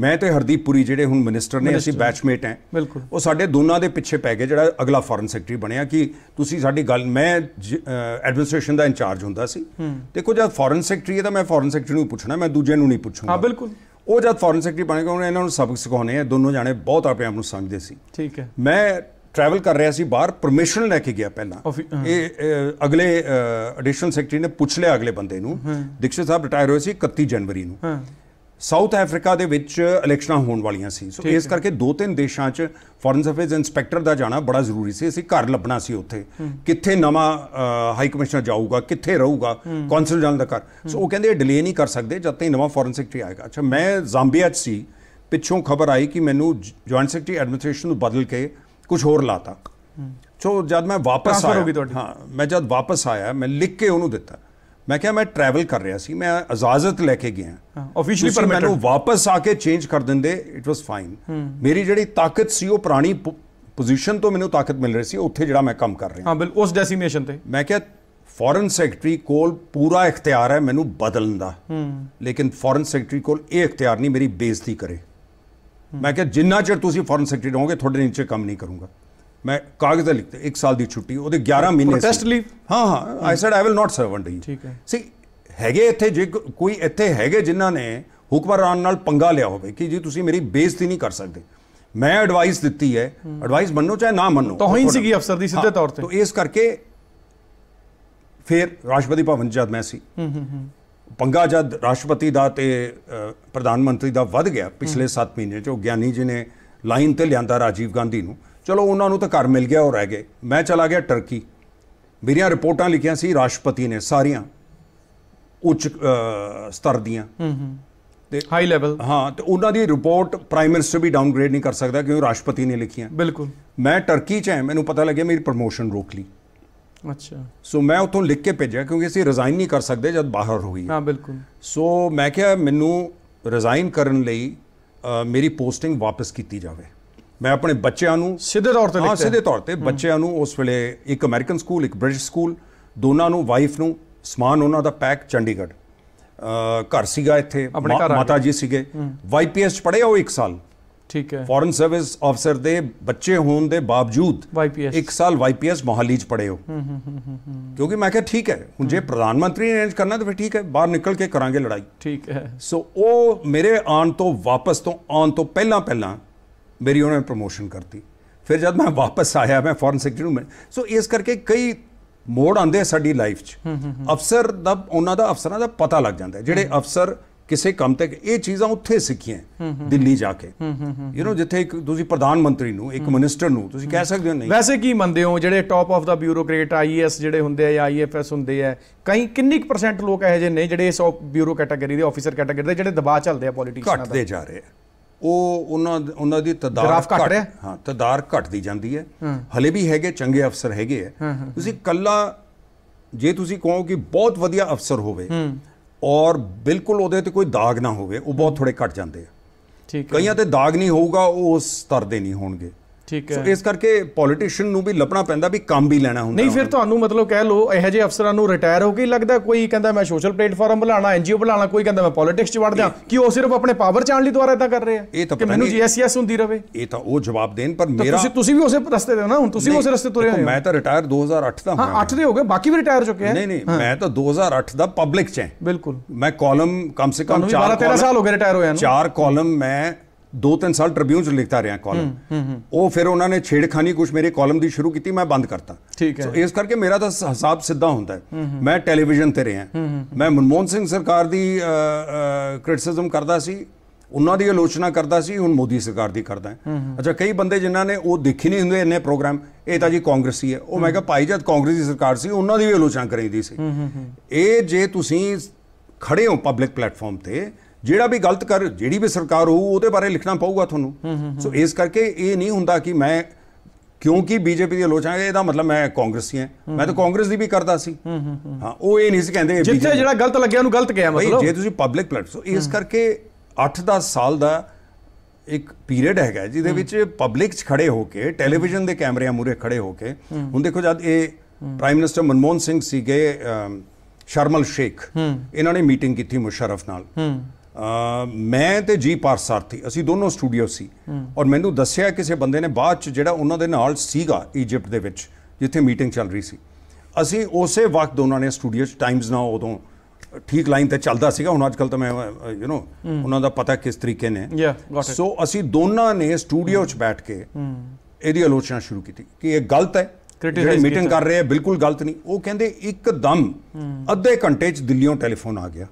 ਮੈਂ ਤੇ ਹਰਦੀਪ ਪੁਰੀ ਜਿਹੜੇ ਹੁਣ ਮਿਨਿਸਟਰ ਨੇ ਅਸੀਂ ਬੈਚਮੇਟ ਹਾਂ ਉਹ ਸਾਡੇ ਦੋਨਾਂ ਦੇ ਪਿੱਛੇ ਪੈ ਗਏ ਜਿਹੜਾ ਅਗਲਾ ਫੋਰਨ ਸੈਕਟਰੀ ਬਣਿਆ ਕਿ ਤੁਸੀਂ ਸਾਡੀ ਗੱਲ ਮੈਂ ਐਡਮਿਨਿਸਟ੍ਰੇਸ਼ਨ ਦਾ ਇੰਚਾਰਜ ਹੁੰਦਾ ਸੀ ਦੇਖੋ ਜਦ ਫੋਰਨ ਸੈਕਟਰੀ ਹੈ ਤਾਂ ਮੈਂ ਫੋਰਨ ਸੈਕਟਰੀ ਨੂੰ ਪੁੱਛਣਾ ਮੈਂ ਦੂਜੇ ਨੂੰ ਨਹੀਂ ਪੁੱਛੂੰਗਾ ਹਾਂ ਬਿਲਕੁਲ ਉਹ ਜਦ ਫੋਰਨ ਸੈਕਟਰੀ ਬਣੇਗਾ ਉਹਨੇ ਇਹਨਾਂ ਨੂੰ ਸਬਕ ਸਿਖਾਉਣੇ ਆ ਦੋਨੋਂ ਜਾਣੇ ਬਹੁਤ ਆਪੇ ਆਪ ਨੂੰ ਸਮਝਦੇ ਸੀ ਠੀਕ ਹੈ ਮੈਂ ਟਰੈਵਲ ਕਰ ਰਿਹਾ ਸੀ ਬਾਹਰ ਪਰਮਿਸ਼ਨ ਲੈ ਕੇ ਗਿਆ ਪਹਿਲਾਂ ਇਹ ਅਗਲੇ ਐਡੀਸ਼ਨਲ ਸੈਕਟਰੀ ਨੇ ਪੁੱਛ ਲਿਆ ਅਗਲੇ ਬੰਦੇ ਨੂੰ ਦਿਕਸ਼ਿਤ ਸਾਹਿਬ ਰਿਟਾਇਰ ਹੋਏ ਸੀ 31 ਜਨਵਰੀ ਨੂੰ ਸਾਊਥ ਅਫਰੀਕਾ ਦੇ ਵਿੱਚ ਇਲੈਕਸ਼ਨਾਂ ਹੋਣ ਵਾਲੀਆਂ ਸੀ ਸੋ ਇਸ ਕਰਕੇ ਦੋ ਤਿੰਨ ਦੇਸ਼ਾਂ 'ਚ ਫੋਰਨ ਸਫੇਜ ਇਨਸਪੈਕਟਰ ਦਾ ਜਾਣਾ ਬੜਾ ਜ਼ਰੂਰੀ ਸੀ ਅਸੀਂ ਘਰ ਲੱਭਣਾ ਸੀ ਉੱਥੇ ਕਿੱਥੇ ਨਵਾਂ ਹਾਈ ਕਮਿਸ਼ਨਰ ਜਾਊਗਾ ਕਿੱਥੇ ਰਹੂਗਾ ਕੌਂਸਲ ਜਨਰਲ ਦਾ ਘਰ ਸੋ ਉਹ ਕਹਿੰਦੇ ਡਿਲੇ ਨਹੀਂ ਕਰ ਸਕਦੇ ਜਦ ਤੱਕ ਨਵਾਂ ਫੋਰਨ ਸੈਕਟਰੀ ਆਏਗਾ ਅੱਛਾ ਮੈਂ ਜ਼ਾਂਬੀਆ 'ਚ ਸੀ ਪਿੱਛੋਂ ਖਬਰ ਆਈ ਕਿ ਮੈਨੂੰ ਜੁਆਇੰਟ ਸੈਕਟਰੀ ਐਡਮਿਨਿਸਟ੍ਰੇਸ਼ਨ ਨੂੰ ਬਦਲ ਕੇ ਕੁਝ ਹੋਰ ਲਾਤਾ ਸੋ ਜਦ ਮੈਂ ਵਾਪਸ ਆਇਆ ਹਾਂ ਮੈਂ ਜਦ ਵਾਪਸ ਆਇਆ ਮੈਂ ਲਿਖ ਕੇ ਉਹਨੂੰ ਦਿੱਤਾ ਮੈਂ ਕਿਹਾ ਮੈਂ ਟਰੈਵਲ ਕਰ ਰਿਹਾ ਸੀ ਮੈਂ ਇਜਾਜ਼ਤ ਲੈ ਕੇ ਗਿਆ ਆਫੀਸ਼ੀਅਲੀ ਪਰ ਮੈਨੂੰ ਵਾਪਸ ਆ ਕੇ ਚੇਂਜ ਕਰ ਦਿੰਦੇ ਇਟ ਵਾਸ ਫਾਈਨ ਮੇਰੀ ਜਿਹੜੀ ਤਾਕਤ ਸੀ ਉਹ ਪੁਰਾਣੀ ਪੋਜੀਸ਼ਨ ਤੋਂ ਮੈਨੂੰ ਤਾਕਤ ਮਿਲ ਰਹੀ ਸੀ ਉੱਥੇ ਜਿਹੜਾ ਮੈਂ ਕੰਮ ਕਰ ਰਿਹਾ ਹਾਂ ਬਿਲ ਉਸ ਡੈਸੀਮੇਸ਼ਨ ਤੇ ਮੈਂ ਕਿਹਾ ਫੋਰਨ ਸੈਕਟਰੀ ਕੋਲ ਪੂਰਾ ਇਖਤਿਆਰ ਹੈ ਮੈਨੂੰ ਬਦਲਣ ਦਾ ਲੇਕਿਨ ਫੋਰਨ ਸੈਕਟਰੀ ਕੋਲ ਇਹ ਇਖਤਿਆਰ ਨਹੀਂ ਮੇਰੀ ਬੇਇੱਜ਼ਤੀ ਕਰੇ ਮੈਂ ਕਿਹਾ ਜਿੰਨਾ ਚਿਰ ਤੁਸੀਂ ਫੋਰਨ ਸੈਕਟਰੀ ਰਹੋਗੇ ਤੁਹਾਡੇ ਨੀਚੇ ਕੰਮ ਨਹੀਂ ਕਰੂੰਗਾ ਮੈਂ ਕਾਗਜ਼ ਤੇ ਲਿਖਤਾ 1 ਸਾਲ ਦੀ ਛੁੱਟੀ ਉਹਦੇ 11 ਮਹੀਨੇ ਪ੍ਰੋਟੈਸਟ ਲੀਵ ਹਾਂ ਹਾਂ I said I will not serve under you ਠੀਕ ਹੈ ਸੀ ਹੈਗੇ ਇੱਥੇ ਜੇ ਕੋਈ ਇੱਥੇ ਹੈਗੇ ਜਿਨ੍ਹਾਂ ਨੇ ਹੁਕਮਰਾਨ ਨਾਲ ਪੰਗਾ ਲਿਆ ਹੋਵੇ ਕਿ ਜੀ ਤੁਸੀਂ ਮੇਰੀ ਬੇਇੱਜ਼ਤੀ ਨਹੀਂ ਕਰ ਸਕਦੇ ਮੈਂ ਐਡਵਾਈਸ ਦਿੱਤੀ ਹੈ ਐਡਵਾਈਸ ਮੰਨੋ ਚਾਹੇ ਨਾ ਮੰਨੋ ਤਾਂ ਸੀਗੀ ਅਫਸਰ ਦੀ ਸਿੱਧੇ ਤੌਰ ਤੇ ਤਾਂ ਇਸ ਕਰਕੇ ਫਿਰ ਰਾਸ਼ਟਰਪਤੀ ਭਵਨ ਜਦ ਮੈਂ ਸੀ ਪੰਗਾ ਜਦ ਰਾਸ਼ਟਰਪਤੀ ਦਾ ਤੇ ਪ੍ਰਧਾਨ ਮੰਤਰੀ ਦਾ ਵੱਧ ਗਿਆ ਪਿਛਲੇ 7 ਮਹੀਨੇ ਚ ਗਿਆਨੀ ਜੀ ਨੇ ਲਾਈਨ ਤੇ ਲਿਆਂਦਾ ਰਾਜੀਵ ਗਾਂਧੀ ਨੂੰ ਚਲੋ ਉਹਨਾਂ ਨੂੰ ਤਾਂ ਘਰ ਮਿਲ ਗਿਆ ਉਹ ਰਹਿ ਗਏ ਮੈਂ ਚਲਾ ਗਿਆ ਟਰਕੀ ਮੇਰੀਆਂ ਰਿਪੋਰਟਾਂ ਲਿਖੀਆਂ ਸੀ ਰਾਸ਼ਟਰਪਤੀ ਨੇ ਸਾਰੀਆਂ ਉੱਚ ਸਤਰ ਦੀਆਂ ਹੂੰ ਹੂੰ ਤੇ ਹਾਈ ਲੈਵਲ ਹਾਂ ਤੇ ਉਹਨਾਂ ਦੀ ਰਿਪੋਰਟ ਪ੍ਰਾਈਮ ਮਿਨਿਸਟਰ ਵੀ ਡਾਊਨਗ੍ਰੇਡ ਨਹੀਂ ਕਰ ਸਕਦਾ ਕਿਉਂਕਿ ਰਾਸ਼ਟਰਪਤੀ ਨੇ ਲਿਖੀਆਂ ਬਿਲਕੁਲ ਮੈਂ ਟਰਕੀ ਚ ਐ ਮੈਨੂੰ ਪਤਾ ਲੱਗਿਆ ਮੇਰੀ ਪ੍ਰੋਮੋਸ਼ਨ ਰੋਕ ਲਈ ਅੱਛਾ ਸੋ ਮੈਂ ਉਥੋਂ ਲਿਖ ਕੇ ਭੇਜਿਆ ਕਿਉਂਕਿ ਅਸੀਂ ਰਿਜ਼ਾਈਨ ਨਹੀਂ ਕਰ ਸਕਦੇ ਜਦ ਬਾਹਰ ਹੋਈ ਹਾਂ ਬਿਲਕੁਲ ਸੋ ਮੈਂ ਕਿਹਾ ਮੈਨੂੰ ਰਿਜ਼ਾਈਨ ਕਰਨ ਲਈ ਮੇਰੀ ਪੋਸਟਿੰਗ ਵਾਪਸ ਕੀਤੀ ਜਾਵੇ ਮੈਂ ਆਪਣੇ ਬੱਚਿਆਂ ਨੂੰ ਸਿੱਧੇ ਤੌਰ ਤੇ ਲਿਖਦੇ ਹਾਂ ਸਿੱਧੇ ਤੌਰ ਤੇ ਬੱਚਿਆਂ ਨੂੰ ਉਸ ਵੇਲੇ ਇੱਕ ਅਮਰੀਕਨ ਸਕੂਲ ਇੱਕ ਬ੍ਰਿਟਿਸ਼ ਸਕੂਲ ਦੋਨਾਂ ਨੂੰ ਵਾਈਫ ਨੂੰ ਸਮਾਨ ਉਹਨਾਂ ਦਾ ਪੈਕ ਚੰਡੀਗੜ੍ਹ ਘਰ ਸੀਗਾ ਇੱਥੇ ਮਾਤਾ ਜੀ ਸੀਗੇ ਵਾਈਪੀਐਸ ਚ ਪੜਿਆ ਉਹ 1 ਸਾਲ ਠੀਕ ਹੈ ਫੋਰਨ ਸਰਵਿਸ ਅਫਸਰ ਦੇ ਬੱਚੇ ਹੋਣ ਦੇ ਬਾਵਜੂਦ ਵਾਈਪੀਐਸ 1 ਸਾਲ ਵਾਈਪੀਐਸ ਮੋਹਾਲੀ ਚ ਪੜ੍ਹੇ ਹੋ ਕਿਉਂਕਿ ਮੈਂ ਕਿਹਾ ਠੀਕ ਹੈ ਹੁਣ ਜੇ ਪ੍ਰਧਾਨ ਮੰਤਰੀ ਨੇ ਅਰੇਂਜ ਕਰਨਾ ਤਾਂ ਫਿਰ ਠੀਕ ਹੈ ਬਾਹਰ ਨਿਕਲ ਕੇ ਕਰਾਂਗੇ ਲੜਾਈ ਠੀਕ ਹੈ ਸੋ ਉਹ ਮੇਰੇ ਆਉਣ ਤੋਂ ਵਾਪਸ ਤੋਂ ਆਉਣ ਤੋਂ ਪਹਿਲਾਂ ਪਹਿਲਾਂ ਮੇਰੀ ਉਹਨਾਂ ਨੇ ਪ੍ਰੋਮੋਸ਼ਨ ਕਰਤੀ ਫਿਰ ਜਦ ਮੈਂ ਵਾਪਸ ਆਇਆ ਮੈਂ ਫੋਰਨ ਸੈਕਟਰੀ ਨੂੰ ਸੋ ਇਸ ਕਰਕੇ ਕਈ ਮੋੜ ਆਉਂਦੇ ਆ ਸਾਡੀ ਲਾਈਫ 'ਚ ਅਫਸਰ ਦਾ ਉਹਨਾਂ ਦਾ ਅਫਸਰਾਂ ਦਾ ਪਤਾ ਲੱਗ ਜਾਂਦਾ ਜਿਹੜੇ ਅਫਸਰ ਕਿਸੇ ਕੰਮ ਤੇ ਇਹ ਚੀਜ਼ਾਂ ਉੱਥੇ ਸਿੱਖੀਆਂ ਦਿੱਲੀ ਜਾ ਕੇ ਯੂ نو ਜਿੱਥੇ ਇੱਕ ਤੁਸੀਂ ਪ੍ਰਧਾਨ ਮੰਤਰੀ ਨੂੰ ਇੱਕ ਮਿਨਿਸਟਰ ਨੂੰ ਤੁਸੀਂ ਕਹਿ ਸਕਦੇ ਹੋ ਨਹੀਂ ਵੈਸੇ ਕੀ ਮੰਨਦੇ ਹੋ ਜਿਹੜੇ top of the bureaucrat IAS ਜਿਹੜੇ ਹੁੰਦੇ ਆ ਜਾਂ ਆਈਐਫਐਸ ਹੁੰਦੇ ਆ ਕਈ ਕਿੰਨੀ ਪਰਸੈਂਟ ਲੋਕ ਇਹੋ ਜਿਹੇ ਨੇ ਜਿਹੜੇ ਇਸ ਬਿਊਰੋ ਕੈਟਾਗਰੀ ਦੇ ਆਫੀਸਰ ਕੈਟਾਗਰੀ ਦੇ ਜਿਹੜੇ ਦਬਾਅ ਚੱਲਦੇ ਆ ਪੋਲਿਟਿਕਸ ਨਾਲ ਘਟਦੇ ਜਾ ਰਹੇ ਆ ਉਹ ਉਹਨਾਂ ਉਹਨਾਂ ਦੀ ਤਦਾਰ ਘਟ ਹਾਂ ਤਦਾਰ ਘਟਦੀ ਜਾਂਦੀ ਹੈ ਹਲੇ ਵੀ ਹੈਗੇ ਚੰਗੇ ਅਫਸਰ ਹੈਗੇ ਆ ਤੁਸੀਂ ਕੱਲਾ ਜੇ ਤੁਸੀਂ ਕਹੋ ਕਿ ਬਹੁਤ ਵਧੀਆ ਅਫਸਰ ਹੋਵੇ ਔਰ ਬਿਲਕੁਲ ਉਹਦੇ ਤੇ ਕੋਈ ਦਾਗ ਨਾ ਹੋਵੇ ਉਹ ਬਹੁਤ ਥੋੜੇ ਘਟ ਜਾਂਦੇ ਆ ਠੀਕ ਹੈ ਕਈਆਂ ਤੇ ਦਾਗ ਨਹੀਂ ਹੋਊਗਾ ਉਹ ਉਸ ਤਰ ਦੇ ਨਹੀਂ ਹੋਣਗੇ ਠੀਕ ਹੈ ਸੋ ਇਸ ਕਰਕੇ ਪੋਲੀਟੀਸ਼ੀਅਨ ਨੂੰ ਵੀ ਲੱਭਣਾ ਪੈਂਦਾ ਵੀ ਕੰਮ ਵੀ ਲੈਣਾ ਹੁੰਦਾ ਨਹੀਂ ਫਿਰ ਤੁਹਾਨੂੰ ਮਤਲਬ ਕਹਿ ਲੋ ਇਹੋ ਜਿਹੇ ਅਫਸਰਾਂ ਨੂੰ ਰਿਟਾਇਰ ਹੋ ਕੇ ਲੱਗਦਾ ਕੋਈ ਕਹਿੰਦਾ ਮੈਂ ਸੋਸ਼ਲ ਪਲੇਟਫਾਰਮ ਬੁਲਾਣਾ ਐਨਜੀਓ ਬੁਲਾਣਾ ਕੋਈ ਕਹਿੰਦਾ ਮੈਂ ਪੋਲਿਟਿਕਸ 'ਚ ਵੜ ਜਾ ਕਿ ਉਹ ਸਿਰਫ ਆਪਣੇ ਪਾਵਰ ਚਾਣ ਲਈ ਦੁਆਰਾ ਇਦਾਂ ਕਰ ਰਹੇ ਆ ਕਿ ਮੈਨੂੰ ਜੀਐਸਐਸ ਹੁੰਦੀ ਰਵੇ ਇਹ ਤਾਂ ਉਹ ਜਵਾਬ ਦੇਣ ਪਰ ਮੇਰਾ ਤੁਸੀਂ ਤੁਸੀਂ ਵੀ ਉਸੇ ਰਸਤੇ ਤੇ ਨਾ ਹੁਣ ਤੁਸੀਂ ਉਸੇ ਰਸਤੇ ਤੁਰੇ ਹੋ ਮੈਂ ਤਾਂ ਰਿਟਾਇਰ 2008 ਦਾ ਹਾਂ 8 ਦੇ ਹੋ ਗਏ ਬਾਕੀ ਵੀ ਰਿਟਾਇਰ ਚੁੱਕੇ ਆ ਨਹੀਂ ਨਹੀਂ ਮੈਂ ਤਾਂ 2008 ਦਾ ਪਬਲਿਕ 'ਚ ਹਾਂ ਬਿਲਕੁਲ ਮੈਂ ਕਾਲਮ ਕਮ ਸੇ ਕਮ 4 ਕਾਲਮ 12 13 ਸਾਲ ਹੋ ਗਏ ਰਿਟਾਇਰ ਹੋਇਆ ਨੂੰ 4 ਕਾਲਮ ਮੈਂ ਦੋ ਤਿੰਨ ਸਾਲ ਟ੍ਰਿਬਿਊਨ 'ਚ ਲਿਖਦਾ ਰਿਹਾ ਕਾਲਮ ਉਹ ਫਿਰ ਉਹਨਾਂ ਨੇ ਛੇੜਖਾਨੀ ਕੁਝ ਮੇਰੇ ਕਾਲਮ ਦੀ ਸ਼ੁਰੂ ਕੀਤੀ ਮੈਂ ਬੰਦ ਕਰਤਾ ਸੋ ਇਸ ਕਰਕੇ ਮੇਰਾ ਤਾਂ ਹਿਸਾਬ ਸਿੱਧਾ ਹੁੰਦਾ ਹੈ ਮੈਂ ਟੈਲੀਵਿਜ਼ਨ ਤੇ ਰਿਹਾ ਮੈਂ ਮਨਮੋਹਨ ਸਿੰਘ ਸਰਕਾਰ ਦੀ ਕ੍ਰਿਟਿਸਿਜ਼ਮ ਕਰਦਾ ਸੀ ਉਹਨਾਂ ਦੀ ਆਲੋਚਨਾ ਕਰਦਾ ਸੀ ਹੁਣ ਮੋਦੀ ਸਰਕਾਰ ਦੀ ਕਰਦਾ ਹੈ ਅੱਛਾ ਕਈ ਬੰਦੇ ਜਿਨ੍ਹਾਂ ਨੇ ਉਹ ਦੇਖੀ ਨਹੀਂ ਹੁੰਦੇ ਇੰਨੇ ਪ੍ਰੋਗਰਾਮ ਇਹ ਤਾਂ ਜੀ ਕਾਂਗਰਸੀ ਹੈ ਉਹ ਮੈਂ ਕਿਹਾ ਭਾਈ ਜਦ ਕਾਂਗਰਸ ਦੀ ਸਰਕਾਰ ਸੀ ਉਹਨਾਂ ਦੀ ਵੀ ਆਲੋਚਨਾ ਕਰੀਦੀ ਸੀ ਇਹ ਜੇ ਤੁਸੀਂ ਖੜੇ ਹੋ ਪਬਲਿਕ ਪਲੇਟਫਾਰਮ ਤੇ ਜਿਹੜਾ ਵੀ ਗਲਤ ਕਰ ਜਿਹੜੀ ਵੀ ਸਰਕਾਰ ਹੋਊ ਉਹਦੇ ਬਾਰੇ ਲਿਖਣਾ ਪਊਗਾ ਤੁਹਾਨੂੰ ਸੋ ਇਸ ਕਰਕੇ ਇਹ ਨਹੀਂ ਹੁੰਦਾ ਕਿ ਮੈਂ ਕਿਉਂਕਿ ਬੀਜੇਪੀ ਦੀ ਆਲੋਚਨਾ ਇਹਦਾ ਮਤਲਬ ਮੈਂ ਕਾਂਗਰਸੀ ਹਾਂ ਮੈਂ ਤਾਂ ਕਾਂਗਰਸ ਦੀ ਵੀ ਕਰਦਾ ਸੀ ਹਾਂ ਉਹ ਇਹ ਨਹੀਂ ਸੀ ਕਹਿੰਦੇ ਜਿੱਥੇ ਜਿਹੜਾ ਗਲਤ ਲੱਗਿਆ ਉਹਨੂੰ ਗਲਤ ਕਿਹਾ ਮਤਲਬ ਜੇ ਤੁਸੀਂ ਪਬਲਿਕ ਪਲੇਟਫਾਰਮ ਇਸ ਕਰਕੇ 8-10 ਸਾਲ ਦਾ ਇੱਕ ਪੀਰੀਅਡ ਹੈਗਾ ਜਿਹਦੇ ਵਿੱਚ ਪਬਲਿਕ 'ਚ ਖੜੇ ਹੋ ਕੇ ਟੈਲੀਵਿਜ਼ਨ ਦੇ ਕੈਮਰਿਆਂ ਮੂਰੇ ਖੜੇ ਹੋ ਕੇ ਹੁਣ ਦੇਖੋ ਜਦ ਇਹ ਪ੍ਰਾਈਮ ਮਿਨਿਸਟਰ ਮਨਮੋਹਨ ਸਿੰਘ ਸੀਗੇ ਸ਼ਰਮਲ ਸ਼ੇਖ ਇਹਨਾਂ ਨੇ ਮੀਟਿੰਗ ਕੀਤੀ ਮੁਸ਼ਰਫ ਨਾਲ ਮੈਂ ਤੇ ਜੀ ਪਾਰਸਾਰਥੀ ਅਸੀਂ ਦੋਨੋਂ ਸਟੂਡੀਓ ਸੀ ਔਰ ਮੈਨੂੰ ਦੱਸਿਆ ਕਿਸੇ ਬੰਦੇ ਨੇ ਬਾਅਦ ਚ ਜਿਹੜਾ ਉਹਨਾਂ ਦੇ ਨਾਲ ਸੀਗਾ ਇਜੀਪਟ ਦੇ ਵਿੱਚ ਜਿੱਥੇ ਮੀਟਿੰਗ ਚੱਲ ਰਹੀ ਸੀ ਅਸੀਂ ਉਸੇ ਵਕਤ ਦੋਨਾਂ ਨੇ ਸਟੂਡੀਓ 'ਚ ਟਾਈਮਸ ਨਾਲ ਉਦੋਂ ਠੀਕ ਲਾਈਨ ਤੇ ਚੱਲਦਾ ਸੀਗਾ ਹੁਣ ਅੱਜਕੱਲ ਤਾਂ ਮੈਂ ਯੂ نو ਉਹਨਾਂ ਦਾ ਪਤਾ ਕਿਸ ਤਰੀਕੇ ਨੇ ਸੋ ਅਸੀਂ ਦੋਨਾਂ ਨੇ ਸਟੂਡੀਓ 'ਚ ਬੈਠ ਕੇ ਇਹਦੀ ਆਲੋਚਨਾ ਸ਼ੁਰੂ ਕੀਤੀ ਕਿ ਇਹ ਗਲਤ ਹੈ ਜਿਹੜੀ ਮੀਟਿੰਗ ਕਰ ਰਹੇ ਹੈ ਬਿਲਕੁਲ ਗਲਤ ਨਹੀਂ ਉਹ ਕਹਿੰਦੇ ਇੱਕਦਮ ਅੱਧੇ ਘੰਟੇ 'ਚ ਦਿੱਲੀੋਂ ਟੈਲੀਫੋਨ ਆ ਗਿਆ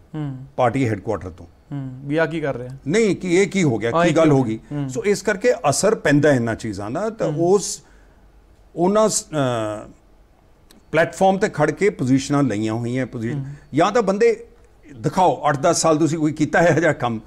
ਪਾਰਟੀ ਹੈੱਡਕੁਆਟਰ ਤੋਂ ਵੀ ਆ ਕੀ ਕਰ ਰਿਹਾ ਨਹੀਂ ਕਿ ਇਹ ਕੀ ਹੋ ਗਿਆ ਕੀ ਗੱਲ ਹੋ ਗਈ ਸੋ ਇਸ ਕਰਕੇ ਅਸਰ ਪੈਂਦਾ ਇਹਨਾਂ ਚੀਜ਼ਾਂ ਦਾ ਤਾਂ ਉਸ ਉਹਨਾਂ ਪਲੇਟਫਾਰਮ ਤੇ ਖੜ ਕੇ ਪੋਜੀਸ਼ਨਾਂ ਲਈਆਂ ਹੋਈਆਂ ਪੋਜੀਸ਼ਨ ਜਾਂ ਤਾਂ ਬੰਦੇ ਦਿਖਾਓ 8-10 ਸਾਲ ਤੁਸੀਂ ਕੋਈ ਕੀਤਾ ਹੈ ਜਾਂ ਕੰਮ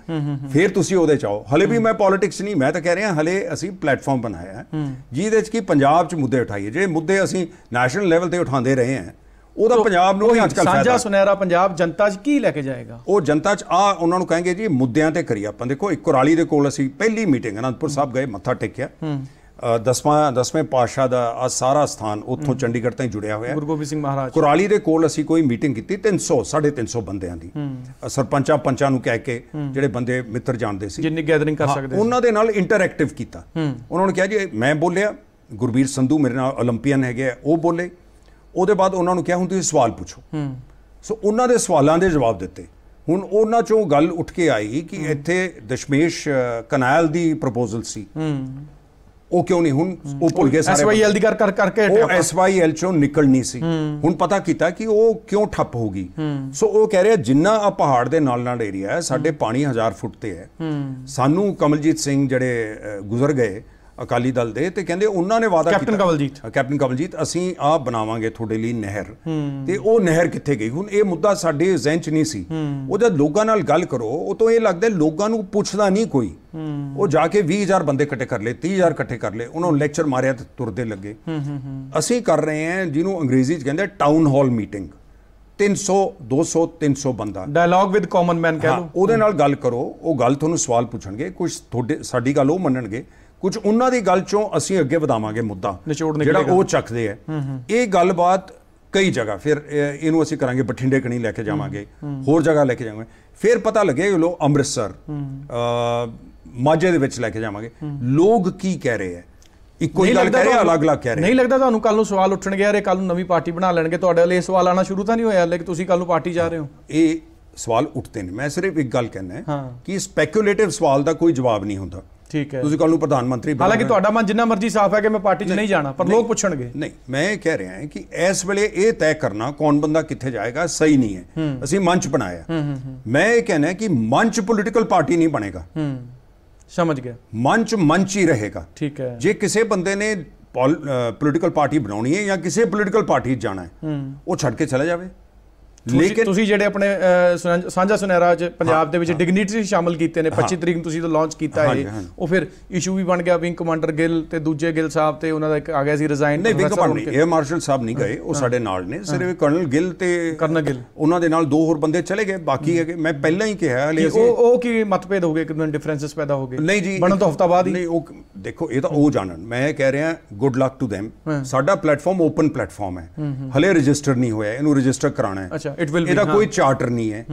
ਫਿਰ ਤੁਸੀਂ ਉਹਦੇ ਚਾਓ ਹਲੇ ਵੀ ਮੈਂ ਪੋਲਿਟਿਕਸ ਨਹੀਂ ਮੈਂ ਤਾਂ ਕਹਿ ਰਿਹਾ ਹਲੇ ਅਸੀਂ ਪਲੇਟਫਾਰਮ ਬਣਾਇਆ ਹੈ ਜਿਹਦੇ ਵਿੱਚ ਕਿ ਪੰਜਾਬ 'ਚ ਮੁੱਦੇ ਉਠਾਈਏ ਜਿਹੜੇ ਮੁੱਦੇ ਅਸੀਂ ਨੈਸ਼ਨਲ ਲੈਵਲ ਤੇ ਉਠਾਉਂਦੇ ਰਹੇ ਹਾਂ ਉਹਦਾ ਪੰਜਾਬ ਨੂੰ ਅੱਜ ਕੱਲ ਸਾਂਝਾ ਸੁਨਹਿਰਾ ਪੰਜਾਬ ਜਨਤਾ 'ਚ ਕੀ ਲੈ ਕੇ ਜਾਏਗਾ ਉਹ ਜਨਤਾ 'ਚ ਆ ਉਹਨਾਂ ਨੂੰ ਕਹਾਂਗੇ ਜੀ ਮੁੱਦਿਆਂ ਤੇ ਕਰੀ ਆਪਾਂ ਦੇਖੋ ਇੱਕ ਕੁਰਾਲੀ ਦੇ ਕੋਲ ਅਸੀਂ ਪਹਿਲੀ ਮੀਟਿੰਗ ਅਨੰਦਪੁਰ ਸਾਹਿਬ ਗਏ ਮੱਥਾ ਟੇਕਿਆ ਦਸਵਾਂ ਦਸਵੇਂ ਪਾਸ਼ਾ ਦਾ ਆ ਸਾਰਾ ਸਥਾਨ ਉੱਥੋਂ ਚੰਡੀਗੜ੍ਹ ਤਾਈਂ ਜੁੜਿਆ ਹੋਇਆ ਗੁਰੂ ਗੋਬਿੰਦ ਸਿੰਘ ਮਹਾਰਾਜ ਕੁਰਾਲੀ ਦੇ ਕੋਲ ਅਸੀਂ ਕੋਈ ਮੀਟਿੰਗ ਕੀਤੀ 300 350 ਬੰਦਿਆਂ ਦੀ ਸਰਪੰਚਾਂ ਪੰਚਾਂ ਨੂੰ ਕਹਿ ਕੇ ਜਿਹੜੇ ਬੰਦੇ ਮਿੱਤਰ ਜਾਣਦੇ ਸੀ ਜਿੰਨੀ ਗੈਦਰਿੰਗ ਕਰ ਸਕਦੇ ਉਹਨਾਂ ਦੇ ਨਾਲ ਇੰਟਰੈਕਟਿਵ ਕੀਤਾ ਉਹਨਾਂ ਨੇ ਕਿਹਾ ਜੀ ਮੈਂ ਬੋਲਿਆ ਗੁਰਬੀਰ ਸੰਧੂ ਮੇਰੇ ਨਾਲ 올림ਪੀਅਨ ਹੈਗੇ ਉਹ ਬੋਲੇ ਉਹਦੇ ਬਾਅਦ ਉਹਨਾਂ ਨੂੰ ਕਿਹਾ ਹੁਣ ਤੁਸੀਂ ਸਵਾਲ ਪੁੱਛੋ ਸੋ ਉਹਨਾਂ ਦੇ ਸਵਾਲਾਂ ਦੇ ਜਵਾਬ ਦਿੱਤੇ ਹੁਣ ਉਹਨਾਂ ਚੋਂ ਗੱਲ ਉੱਠ ਕੇ ਆਈ ਕਿ ਇੱਥੇ ਦਸ਼ਮੇਸ਼ ਕਨਾਲ ਦੀ ਪ੍ਰਪੋਜ਼ਲ ਸੀ ਉਹ ਕਿਉਂ ਨਹੀਂ ਹੁਣ ਉਹ ਭੁੱਲ ਗਏ ਸਾਰੇ ਐਸਵਾਈਐਲ ਦੀ ਕਰ ਕਰ ਕਰਕੇ ਉਹ ਐਸਵਾਈਐਲ ਚੋਂ ਨਿਕਲਣੀ ਸੀ ਹੁਣ ਪਤਾ ਕੀਤਾ ਕਿ ਉਹ ਕਿਉਂ ਠੱਪ ਹੋ ਗਈ ਸੋ ਉਹ ਕਹਿ ਰਿਹਾ ਜਿੰਨਾ ਆ ਪਹਾੜ ਦੇ ਨਾਲ ਨਾਲ ਏਰੀਆ ਹੈ ਸਾਡੇ ਪਾਣੀ 1000 ਫੁੱਟ ਤੇ ਹੈ ਸਾਨੂੰ ਕਮਲਜੀਤ ਸਿੰਘ ਜਿਹੜੇ ਗੁਜ਼ਰ ਗਏ ਅਕਾਲੀ ਦਲ ਦੇ ਤੇ ਕਹਿੰਦੇ ਉਹਨਾਂ ਨੇ ਵਾਅਦਾ ਕੀਤਾ ਕੈਪਟਨ ਕਵਲਜੀਤ ਕੈਪਟਨ ਕਵਲਜੀਤ ਅਸੀਂ ਆ ਬਣਾਵਾਂਗੇ ਤੁਹਾਡੇ ਲਈ ਨਹਿਰ ਤੇ ਉਹ ਨਹਿਰ ਕਿੱਥੇ ਗਈ ਹੁਣ ਇਹ ਮੁੱਦਾ ਸਾਡੇ ਜ਼ਹਿਨ 'ਚ ਨਹੀਂ ਸੀ ਉਹ ਜਦ ਲੋਕਾਂ ਨਾਲ ਗੱਲ ਕਰੋ ਉਹ ਤੋਂ ਇਹ ਲੱਗਦਾ ਲੋਕਾਂ ਨੂੰ ਪੁੱਛਦਾ ਨਹੀਂ ਕੋਈ ਉਹ ਜਾ ਕੇ 20000 ਬੰਦੇ ਇਕੱਠੇ ਕਰ ਲੇ 30000 ਇਕੱਠੇ ਕਰ ਲੇ ਉਹਨਾਂ ਨੂੰ ਲੈਕਚਰ ਮਾਰਿਆ ਤੇ ਤੁਰਦੇ ਲੱਗੇ ਅਸੀਂ ਕਰ ਰਹੇ ਹਾਂ ਜਿਹਨੂੰ ਅੰਗਰੇਜ਼ੀ 'ਚ ਕਹਿੰਦੇ ਟਾਊਨ ਹਾਲ ਮੀਟਿੰਗ 300 200 300 ਬੰਦਾ ਡਾਇਲੌਗ ਵਿਦ ਕਾਮਨ ਮੈਨ ਕਹਿ ਲਓ ਉਹਦੇ ਨਾਲ ਗੱਲ ਕਰੋ ਉਹ ਗੱਲ ਤੁਹਾਨੂੰ ਸਵਾਲ ਪੁੱਛਣਗੇ ਕੁਝ ਤੁਹਾਡੇ ਸਾਡੀ ਗੱਲ ਉਹ ਮੰਨਣਗੇ ਕੁਝ ਉਹਨਾਂ ਦੀ ਗੱਲ ਚੋਂ ਅਸੀਂ ਅੱਗੇ ਵਧਾਵਾਂਗੇ ਮੁੱਦਾ ਜਿਹੜਾ ਉਹ ਚੱਕਦੇ ਆ ਇਹ ਗੱਲਬਾਤ ਕਈ ਜਗ੍ਹਾ ਫਿਰ ਇਹਨੂੰ ਅਸੀਂ ਕਰਾਂਗੇ ਬਠਿੰਡੇ ਕਣੀ ਲੈ ਕੇ ਜਾਵਾਂਗੇ ਹੋਰ ਜਗ੍ਹਾ ਲੈ ਕੇ ਜਾਵਾਂਗੇ ਫਿਰ ਪਤਾ ਲੱਗੇ ਲੋ ਅੰਮ੍ਰਿਤਸਰ ਅ ਮਾਜੇ ਦੇ ਵਿੱਚ ਲੈ ਕੇ ਜਾਵਾਂਗੇ ਲੋਕ ਕੀ ਕਹਿ ਰਹੇ ਆ ਇੱਕੋ ਹੀ ਗੱਲ ਕਹਿ ਰਹੇ ਅਲੱਗ-ਅਲੱਗ ਕਹਿ ਰਹੇ ਨਹੀਂ ਲੱਗਦਾ ਤੁਹਾਨੂੰ ਕੱਲ ਨੂੰ ਸਵਾਲ ਉੱਠਣਗੇ ਗਿਆ ਰੇ ਕੱਲ ਨੂੰ ਨਵੀਂ ਪਾਰਟੀ ਬਣਾ ਲੈਣਗੇ ਤੁਹਾਡੇ ਲਈ ਸਵਾਲ ਆਣਾ ਸ਼ੁਰੂ ਤਾਂ ਨਹੀਂ ਹੋਇਆ ਲੇਕਿਨ ਤੁਸੀਂ ਕੱਲ ਨੂੰ ਪਾਰਟੀ ਜਾ ਰਹੇ ਹੋ ਇਹ ਸਵਾਲ ਉੱਠਦੇ ਨੇ ਮੈਂ ਸਿਰਫ ਇੱਕ ਗੱਲ ਕਹਿਣਾ ਹੈ ਕਿ ਸਪੈਕੂਲੇਟਿਵ ਸਵਾਲ ਦਾ ਕੋਈ ਜਵਾਬ ਨਹੀਂ ਹੁੰਦਾ ਠੀਕ ਹੈ ਤੁਸੀਂ ਕੱਲ ਨੂੰ ਪ੍ਰਧਾਨ ਮੰਤਰੀ ਬਣੋ ਹਾਲਾਂਕਿ ਤੁਹਾਡਾ ਮਨ ਜਿੰਨਾ ਮਰਜ਼ੀ ਸਾਫ਼ ਹੈ ਕਿ ਮੈਂ ਪਾਰਟੀ 'ਚ ਨਹੀਂ ਜਾਣਾ ਪਰ ਲੋਕ ਪੁੱਛਣਗੇ ਨਹੀਂ ਮੈਂ ਇਹ ਕਹਿ ਰਿਹਾ ਹਾਂ ਕਿ ਇਸ ਵੇਲੇ ਇਹ ਤੈਅ ਕਰਨਾ ਕੌਣ ਬੰਦਾ ਕਿੱਥੇ ਜਾਏਗਾ ਸਹੀ ਨਹੀਂ ਹੈ ਅਸੀਂ ਮੰਚ ਬਣਾਇਆ ਮੈਂ ਇਹ ਕਹਿਣਾ ਕਿ ਮੰਚ ਪੋਲੀਟੀਕਲ ਪਾਰਟੀ ਨਹੀਂ ਬਣੇਗਾ ਸਮਝ ਗਿਆ ਮੰਚ ਮੰਚ ਹੀ ਰਹੇਗਾ ਠੀਕ ਹੈ ਜੇ ਕਿਸੇ ਬੰਦੇ ਨੇ ਪੋਲੀਟੀਕਲ ਪਾਰਟੀ ਬਣਾਉਣੀ ਹੈ ਜਾਂ ਕਿਸੇ ਪੋਲੀਟੀਕਲ ਪਾਰਟੀ 'ਚ ਜਾਣਾ ਹੈ ਉਹ ਛੱਡ ਕੇ ਚਲਾ ਜਾਵੇ ਲੇਕਿਨ ਤੁਸੀਂ ਜਿਹੜੇ ਆਪਣੇ ਸਾਂਝਾ ਸੁਨਹਿਰਾ ਚ ਪੰਜਾਬ ਦੇ ਵਿੱਚ ਡਿਗਨਿਟੀ ਸ਼ਾਮਲ ਕੀਤੇ ਨੇ 25 ਤਰੀਕ ਨੂੰ ਤੁਸੀਂ ਤਾਂ ਲਾਂਚ ਕੀਤਾ ਇਹ ਉਹ ਫਿਰ ਇਸ਼ੂ ਵੀ ਬਣ ਗਿਆ ਵਿੰਗ ਕਮਾਂਡਰ ਗਿੱਲ ਤੇ ਦੂਜੇ ਗਿੱਲ ਸਾਹਿਬ ਤੇ ਉਹਨਾਂ ਦਾ ਇੱਕ ਆ ਗਿਆ ਸੀ ਰਿਜ਼ਾਈਨ ਨਹੀਂ ਵਿੰਗ ਕਮਾਂਡਰ ਇਹ ਮਾਰਸ਼ਲ ਸਾਹਿਬ ਨਹੀਂ ਗਏ ਉਹ ਸਾਡੇ ਨਾਲ ਨੇ ਸਿਰਫ ਕਰਨਲ ਗਿੱਲ ਤੇ ਕਰਨਲ ਗਿੱਲ ਉਹਨਾਂ ਦੇ ਨਾਲ ਦੋ ਹੋਰ ਬੰਦੇ ਚਲੇ ਗਏ ਬਾਕੀ ਹੈ ਕਿ ਮੈਂ ਪਹਿਲਾਂ ਹੀ ਕਿਹਾ ਹਲੇ ਅਸੀਂ ਉਹ ਉਹ ਕੀ ਮਤਭੇਦ ਹੋ ਗਏ ਕਿੰਨੇ ਡਿਫਰੈਂਸਸ ਪੈਦਾ ਹੋ ਗਏ ਨਹੀਂ ਜੀ ਬਣਨ ਤੋਂ ਹਫਤਾ ਬਾਅਦ ਹੀ ਨਹੀਂ ਉਹ ਦੇਖੋ ਇਹ ਤਾਂ ਉਹ ਜਾਣਨ ਮੈਂ ਕਹਿ ਰਿਹਾ ਗੁੱਡ ਲੱਕ ਟੂ them ਸਾਡਾ ਪਲੇਟਫਾਰਮ ਓਪਨ ਪਲੇਟਫਾਰਮ ਹੈ ਹਲੇ ਰਜਿਸਟਰ ਨਹੀਂ ਹੋਇਆ ਇਹਨੂੰ ਰਜਿਸਟਰ ਕਰਾਣਾ ਹੈ ਇਹਦਾ ਕੋਈ ਚਾਰਟਰ ਨਹੀਂ ਹੈ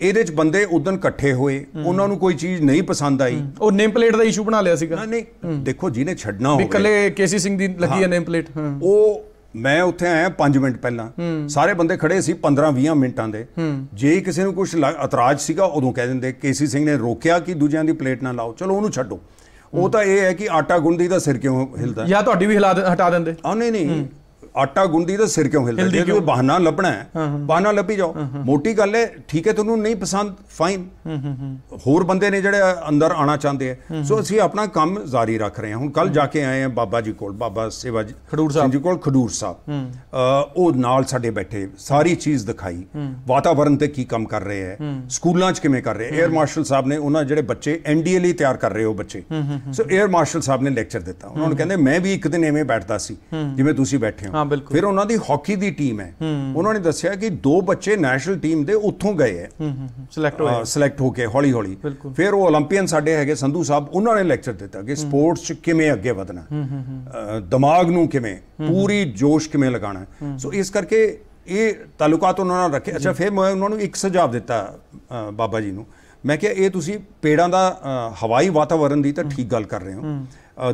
ਇਹਦੇ ਚ ਬੰਦੇ ਉਦੋਂ ਇਕੱਠੇ ਹੋਏ ਉਹਨਾਂ ਨੂੰ ਕੋਈ ਚੀਜ਼ ਨਹੀਂ ਪਸੰਦ ਆਈ ਉਹ ਨੇਮ ਪਲੇਟ ਦਾ ਇਸ਼ੂ ਬਣਾ ਲਿਆ ਸੀਗਾ ਨਹੀਂ ਨਹੀਂ ਦੇਖੋ ਜਿਹਨੇ ਛੱਡਣਾ ਹੋਵੇ ਕੱਲੇ ਕੇਸੀ ਸਿੰਘ ਦੀ ਲੱਗੀ ਹੈ ਨੇਮ ਪਲੇਟ ਉਹ ਮੈਂ ਉੱਥੇ ਆਇਆ 5 ਮਿੰਟ ਪਹਿਲਾਂ ਸਾਰੇ ਬੰਦੇ ਖੜੇ ਸੀ 15-20 ਮਿੰਟਾਂ ਦੇ ਜੇ ਕਿਸੇ ਨੂੰ ਕੁਝ ਇਤਰਾਜ਼ ਸੀਗਾ ਉਦੋਂ ਕਹਿ ਦਿੰਦੇ ਕੇਸੀ ਸਿੰਘ ਨੇ ਰੋਕਿਆ ਕਿ ਦੂਜਿਆਂ ਦੀ ਪਲੇਟ ਨਾ ਲਾਓ ਚਲੋ ਉਹਨੂੰ ਛੱਡੋ ਉਹ ਤਾਂ ਇਹ ਹੈ ਕਿ ਆਟਾ ਗੁੰਦੀ ਦਾ ਸਿਰ ਕਿਉਂ ਹਿਲਦਾ ਜਾਂ ਤੁਹਾਡੀ ਵੀ ਹਿਲਾ ਹਟਾ ਦਿੰਦੇ ਆ ਨਹੀਂ ਨਹੀਂ ਆਟਾ ਗੁੰਦੀ ਤਾਂ ਸਿਰ ਕਿਉਂ ਹਿਲਦਾ ਜੇ ਤੂੰ ਬਹਾਨਾ ਲੱਭਣਾ ਹੈ ਬਹਾਨਾ ਲੱਭੀ ਜਾਓ ਮੋਟੀ ਗੱਲ ਹੈ ਠੀਕ ਹੈ ਤੁਹਾਨੂੰ ਨਹੀਂ ਪਸੰਦ ਫਾਈਨ ਹੋਰ ਬੰਦੇ ਨੇ ਜਿਹੜੇ ਅੰਦਰ ਆਣਾ ਚਾਹੁੰਦੇ ਆ ਸੋ ਅਸੀਂ ਆਪਣਾ ਕੰਮ ਜਾਰੀ ਰੱਖ ਰਹੇ ਹਾਂ ਹੁਣ ਕੱਲ ਜਾ ਕੇ ਆਏ ਆ ਬਾਬਾ ਜੀ ਕੋਲ ਬਾਬਾ ਸੇਵਾ ਜੀ ਖਡੂਰ ਸਾਹਿਬ ਜੀ ਕੋਲ ਖਡੂਰ ਸਾਹਿਬ ਉਹ ਨਾਲ ਸਾਡੇ ਬੈਠੇ ਸਾਰੀ ਚੀਜ਼ ਦਿਖਾਈ ਵਾਤਾਵਰਣ ਤੇ ਕੀ ਕੰਮ ਕਰ ਰਹੇ ਹੈ ਸਕੂਲਾਂ 'ਚ ਕਿਵੇਂ ਕਰ ਰਹੇ 에ਅਰ ਮਾਰਸ਼ਲ ਸਾਹਿਬ ਨੇ ਉਹਨਾਂ ਜਿਹੜੇ ਬੱਚੇ ਐਨਡੀਏ ਲਈ ਤਿਆਰ ਕਰ ਰਹੇ ਹੋ ਬੱਚੇ ਸੋ 에ਅਰ ਮਾਰਸ਼ਲ ਸਾਹਿਬ ਨੇ ਲੈਕਚਰ ਦਿੱਤਾ ਉਹਨਾਂ ਨੂੰ ਕਹਿੰਦੇ ਮੈਂ ਵੀ ਇੱਕ ਦਿਨ ਐਵੇਂ ਬੈਠਦਾ ਸੀ ਜਿਵੇਂ ਤੁਸੀਂ ਬੈਠੇ ਹੋ ਬਿਲਕੁਲ ਫਿਰ ਉਹਨਾਂ ਦੀ ਹਾਕੀ ਦੀ ਟੀਮ ਹੈ ਉਹਨਾਂ ਨੇ ਦੱਸਿਆ ਕਿ ਦੋ ਬੱਚੇ ਨੈਸ਼ਨਲ ਟੀਮ ਦੇ ਉੱਥੋਂ ਗਏ ਹੈ ਸਿਲੈਕਟ ਹੋਏ ਸਿਲੈਕਟ ਹੋ ਕੇ ਹੌਲੀ ਹੌਲੀ ਫਿਰ ਉਹ 올림픽ਨ ਸਾਡੇ ਹੈਗੇ ਸੰਧੂ ਸਾਹਿਬ ਉਹਨਾਂ ਨੇ ਲੈਕਚਰ ਦਿੱਤਾ ਕਿ ਸਪੋਰਟਸ 'ਚ ਕਿਵੇਂ ਅੱਗੇ ਵਧਣਾ ਦਿਮਾਗ ਨੂੰ ਕਿਵੇਂ ਪੂਰੀ ਜੋਸ਼ ਕਿਵੇਂ ਲਗਾਉਣਾ ਸੋ ਇਸ ਕਰਕੇ ਇਹ ਤਾਲੁਕਾਤ ਉਹਨਾਂ ਨਾਲ ਰੱਖੇ ਅੱਛਾ ਫਿਰ ਮੈਂ ਉਹਨਾਂ ਨੂੰ ਇੱਕ ਸੁਝਾਅ ਦਿੱਤਾ ਬਾਬਾ ਜੀ ਨੂੰ ਮੈਂ ਕਿਹਾ ਇਹ ਤੁਸੀਂ ਪੇੜਾਂ ਦਾ ਹਵਾਈ ਵਾਤਾਵਰਣ ਦੀ ਤਾਂ ਠੀਕ ਗੱਲ ਕਰ ਰਹੇ ਹੋ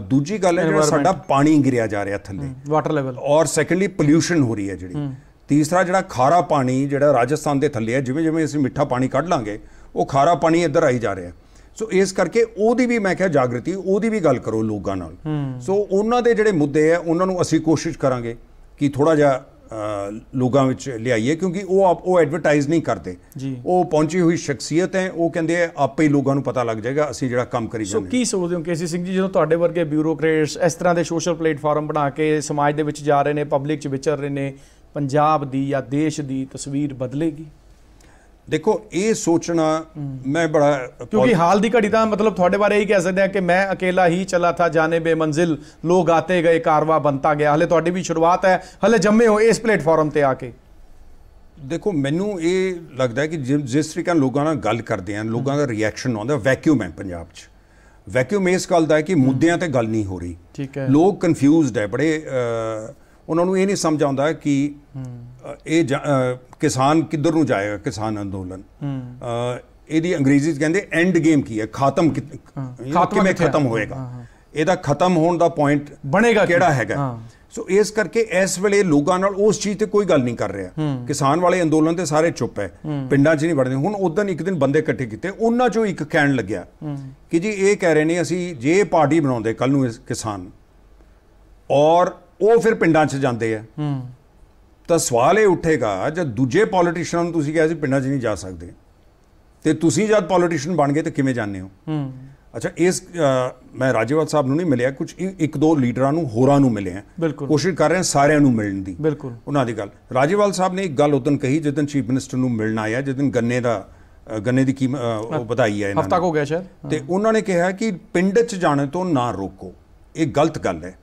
ਦੂਜੀ ਗੱਲ ਹੈ ਜਿਹੜਾ ਸਾਡਾ ਪਾਣੀ ਗਿਰਿਆ ਜਾ ਰਿਹਾ ਥੱਲੇ ਵਾਟਰ ਲੈਵਲ ਔਰ ਸੈਕੰਡਲੀ ਪੋਲੂਸ਼ਨ ਹੋ ਰਹੀ ਹੈ ਜਿਹੜੀ ਤੀਸਰਾ ਜਿਹੜਾ ਖਾਰਾ ਪਾਣੀ ਜਿਹੜਾ ਰਾਜਸਥਾਨ ਦੇ ਥੱਲੇ ਹੈ ਜਿਵੇਂ ਜਿਵੇਂ ਅਸੀਂ ਮਿੱਠਾ ਪਾਣੀ ਕੱਢ ਲਾਂਗੇ ਉਹ ਖਾਰਾ ਪਾਣੀ ਇੱਧਰ ਆਈ ਜਾ ਰਿਹਾ ਸੋ ਇਸ ਕਰਕੇ ਉਹਦੀ ਵੀ ਮੈਂ ਕਿਹਾ ਜਾਗਰਤੀ ਉਹਦੀ ਵੀ ਗੱਲ ਕਰੋ ਲੋਕਾਂ ਨਾਲ ਸੋ ਉਹਨਾਂ ਦੇ ਜਿਹੜੇ ਮੁੱਦੇ ਆ ਉਹਨਾਂ ਨੂੰ ਅਸੀਂ ਕੋਸ਼ਿਸ਼ ਕਰਾਂਗੇ ਕਿ ਥੋੜਾ ਜਿਹਾ ਲੋਕਾਂ ਵਿੱਚ ਲਿਆਈਏ ਕਿਉਂਕਿ ਉਹ ਆਪ ਉਹ ਐਡਵਰਟਾਈਜ਼ ਨਹੀਂ ਕਰਦੇ ਉਹ ਪਹੁੰਚੀ ਹੋਈ ਸ਼ਖਸੀਅਤ ਹੈ ਉਹ ਕਹਿੰਦੇ ਆ ਆਪੇ ਹੀ ਲੋਕਾਂ ਨੂੰ ਪਤਾ ਲੱਗ ਜਾਏਗਾ ਅਸੀਂ ਜਿਹੜਾ ਕੰਮ ਕਰੀ ਜਾਂਦੇ ਹਾਂ ਸੋ ਕੀ ਸੋਚਦੇ ਹੋ ਕੇਸੀ ਸਿੰਘ ਜੀ ਜਦੋਂ ਤੁਹਾਡੇ ਵਰਗੇ ਬਿਊਰੋਕਰੇਟਸ ਇਸ ਤਰ੍ਹਾਂ ਦੇ ਸੋਸ਼ਲ ਪਲੇਟਫਾਰਮ ਬਣਾ ਕੇ ਸਮਾਜ ਦੇ ਵਿੱਚ ਜਾ ਰਹੇ ਨੇ ਪਬਲਿਕ 'ਚ ਵਿਚਰ ਰਹੇ ਨੇ ਪੰਜਾਬ ਦੀ ਜਾਂ ਦੇਸ਼ ਦੀ ਤਸਵੀਰ ਬਦਲੇਗੀ ਦੇਖੋ ਇਹ ਸੋਚਣਾ ਮੈਂ ਬੜਾ ਕਿਉਂਕਿ ਹਾਲ ਦੀ ਘੜੀ ਤਾਂ ਮਤਲਬ ਤੁਹਾਡੇ ਬਾਰੇ ਹੀ ਕਹਿ ਸਕਦੇ ਆ ਕਿ ਮੈਂ ਇਕੱਲਾ ਹੀ ਚਲਾ ਥਾ ਜਾਣੇ ਬੇਮੰਜ਼ਿਲ ਲੋਕ ਆਤੇ ਗਏ ਕਾਰਵਾ ਬਣਤਾ ਗਿਆ ਹਲੇ ਤੁਹਾਡੀ ਵੀ ਸ਼ੁਰੂਆਤ ਹੈ ਹਲੇ ਜੰਮੇ ਹੋ ਇਸ ਪਲੇਟਫਾਰਮ ਤੇ ਆ ਕੇ ਦੇਖੋ ਮੈਨੂੰ ਇਹ ਲੱਗਦਾ ਕਿ ਜਿਸ ਤਰੀਕੇ ਨਾਲ ਲੋਕਾਂ ਨਾਲ ਗੱਲ ਕਰਦੇ ਆ ਲੋਕਾਂ ਦਾ ਰਿਐਕਸ਼ਨ ਆਉਂਦਾ ਵੈਕਿਊਮ ਹੈ ਪੰਜਾਬ 'ਚ ਵੈਕਿਊਮ ਇਸ ਗੱਲ ਦਾ ਹੈ ਕਿ ਮੁੱਦਿਆਂ ਤੇ ਗੱਲ ਨਹੀਂ ਹੋ ਰਹੀ ਠੀਕ ਹੈ ਲੋਕ ਕਨਫਿਊਜ਼ਡ ਹੈ ਬੜੇ ਉਹਨਾਂ ਨੂੰ ਇਹ ਨਹੀਂ ਸਮਝ ਆਉਂਦਾ ਕਿ ਇਹ ਕਿਸਾਨ ਕਿੱਧਰ ਨੂੰ ਜਾਏਗਾ ਕਿਸਾਨ ਅੰਦੋਲਨ ਇਹਦੀ ਅੰਗਰੇਜ਼ੀ ਚ ਕਹਿੰਦੇ ਐਂਡ ਗੇਮ ਕੀ ਹੈ ਖਤਮ ਕਿਵੇਂ ਖਤਮ ਹੋਏਗਾ ਇਹਦਾ ਖਤਮ ਹੋਣ ਦਾ ਪੁਆਇੰਟ ਬਣੇਗਾ ਕਿਹੜਾ ਹੈਗਾ ਸੋ ਇਸ ਕਰਕੇ ਇਸ ਵੇਲੇ ਲੋਕਾਂ ਨਾਲ ਉਸ ਚੀਜ਼ ਤੇ ਕੋਈ ਗੱਲ ਨਹੀਂ ਕਰ ਰਿਹਾ ਕਿਸਾਨ ਵਾਲੇ ਅੰਦੋਲਨ ਤੇ ਸਾਰੇ ਚੁੱਪ ਹੈ ਪਿੰਡਾਂ 'ਚ ਨਹੀਂ ਵੜਦੇ ਹੁਣ ਉਦੋਂ ਇੱਕ ਦਿਨ ਬੰਦੇ ਇਕੱਠੇ ਕੀਤੇ ਉਹਨਾਂ 'ਚੋਂ ਇੱਕ ਕਹਿਣ ਲੱਗਿਆ ਕਿ ਜੀ ਇਹ ਕਹਿ ਰਹੇ ਨੇ ਅਸੀਂ ਜੇ ਪਾਰਟੀ ਬਣਾਉਂਦੇ ਕੱਲ ਨੂੰ ਇਸ ਕਿਸਾਨ ਔਰ ਉਹ ਫਿਰ ਪਿੰਡਾਂ 'ਚ ਜਾਂਦੇ ਆ ਤਾਂ ਸਵਾਲ ਇਹ ਉੱਠੇਗਾ ਜਦ ਦੂਜੇ ਪੋਲਿਟਿਸ਼ੀਅਨ ਨੂੰ ਤੁਸੀਂ ਕਿਹਾ ਸੀ ਪਿੰਡਾਂ 'ਚ ਨਹੀਂ ਜਾ ਸਕਦੇ ਤੇ ਤੁਸੀਂ ਜਦ ਪੋਲੀਟੀਸ਼ੀਅਨ ਬਣ ਗਏ ਤਾਂ ਕਿਵੇਂ ਜਾਣਦੇ ਹੋ ਹੂੰ ਅੱਛਾ ਇਸ ਮੈਂ ਰਾਜੇਵਾਲ ਸਾਹਿਬ ਨੂੰ ਨਹੀਂ ਮਿਲਿਆ ਕੁਝ ਇੱਕ ਦੋ ਲੀਡਰਾਂ ਨੂੰ ਹੋਰਾਂ ਨੂੰ ਮਿਲੇ ਆ ਕੋਸ਼ਿਸ਼ ਕਰ ਰਹੇ ਆ ਸਾਰਿਆਂ ਨੂੰ ਮਿਲਣ ਦੀ ਬਿਲਕੁਲ ਉਹਨਾਂ ਦੀ ਗੱਲ ਰਾਜੇਵਾਲ ਸਾਹਿਬ ਨੇ ਇੱਕ ਗੱਲ ਉਦੋਂ ਕਹੀ ਜਦੋਂ ਚੀਫ ਮਿਨਿਸਟਰ ਨੂੰ ਮਿਲਣ ਆਇਆ ਜਦੋਂ ਗੰਨੇ ਦਾ ਗੰਨੇ ਦੀ ਕੀਮਤ ਉਹ ਵਧਾਈ ਹੈ ਇਹਨਾਂ ਨੇ ਹਫਤਾ ਕੋ ਗਿਆ ਸ਼ਾਇਦ ਤੇ ਉਹਨਾਂ ਨੇ ਕਿਹਾ ਕਿ ਪਿੰਡ 'ਚ ਜਾਣੇ ਤੋਂ ਨਾ ਰੋਕੋ ਇਹ ਗਲਤ ਗੱਲ ਹੈ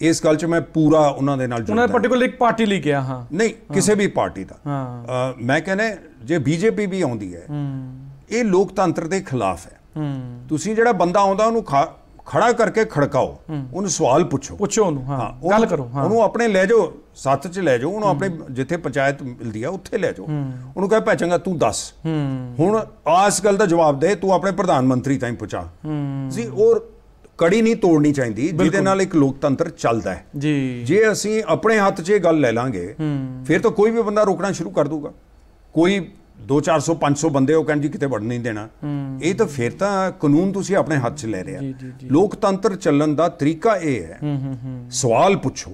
ਇਸ ਗੱਲ 'ਚ ਮੈਂ ਪੂਰਾ ਉਹਨਾਂ ਦੇ ਨਾਲ ਜੁੜਦਾ ਉਹਨਾਂ ਕੋਲ ਇੱਕ ਪਾਰਟੀ ਲਈ ਗਿਆ ਹਾਂ ਨਹੀਂ ਕਿਸੇ ਵੀ ਪਾਰਟੀ ਦਾ ਹਾਂ ਮੈਂ ਕਹਿੰਦਾ ਜੇ ਬੀਜੇਪੀ ਵੀ ਆਉਂਦੀ ਹੈ ਇਹ ਲੋਕਤੰਤਰ ਦੇ ਖਿਲਾਫ ਹੈ ਤੁਸੀਂ ਜਿਹੜਾ ਬੰਦਾ ਆਉਂਦਾ ਉਹਨੂੰ ਖੜਾ ਕਰਕੇ ਖੜਕਾਓ ਉਹਨੂੰ ਸਵਾਲ ਪੁੱਛੋ ਪੁੱਛੋ ਉਹਨੂੰ ਹਾਂ ਗੱਲ ਕਰੋ ਹਾਂ ਉਹਨੂੰ ਆਪਣੇ ਲੈ ਜਾਓ ਸੱਤ 'ਚ ਲੈ ਜਾਓ ਉਹਨੂੰ ਆਪਣੇ ਜਿੱਥੇ ਪੰਚਾਇਤ ਮਿਲਦੀ ਆ ਉੱਥੇ ਲੈ ਜਾਓ ਉਹਨੂੰ ਕਹੇ ਚੰਗਾ ਤੂੰ ਦੱਸ ਹੁਣ ਆਸ ਗੱਲ ਦਾ ਜਵਾਬ ਦੇ ਤੂੰ ਆਪਣੇ ਪ੍ਰਧਾਨ ਮੰਤਰੀ ਤਾਈਂ ਪੁੱਛਾ ਜੀ ਉਹ ਕੜੀ ਨਹੀਂ ਤੋੜਨੀ ਚਾਹੀਦੀ ਜਿਹਦੇ ਨਾਲ ਇੱਕ ਲੋਕਤੰਤਰ ਚੱਲਦਾ ਹੈ ਜੀ ਜੇ ਅਸੀਂ ਆਪਣੇ ਹੱਥ 'ਚ ਇਹ ਗੱਲ ਲੈ ਲਾਂਗੇ ਫਿਰ ਤਾਂ ਕੋਈ ਵੀ ਬੰਦਾ ਰੋਕਣਾ ਸ਼ੁਰੂ ਕਰ ਦੂਗਾ ਕੋਈ 2 400 500 ਬੰਦੇ ਉਹ ਕਹਿੰਦੇ ਜੀ ਕਿਤੇ ਵੜਨ ਨਹੀਂ ਦੇਣਾ ਇਹ ਤਾਂ ਫਿਰ ਤਾਂ ਕਾਨੂੰਨ ਤੁਸੀਂ ਆਪਣੇ ਹੱਥ 'ਚ ਲੈ ਰਿਹਾ ਲੋਕਤੰਤਰ ਚੱਲਣ ਦਾ ਤਰੀਕਾ ਇਹ ਹੈ ਸਵਾਲ ਪੁੱਛੋ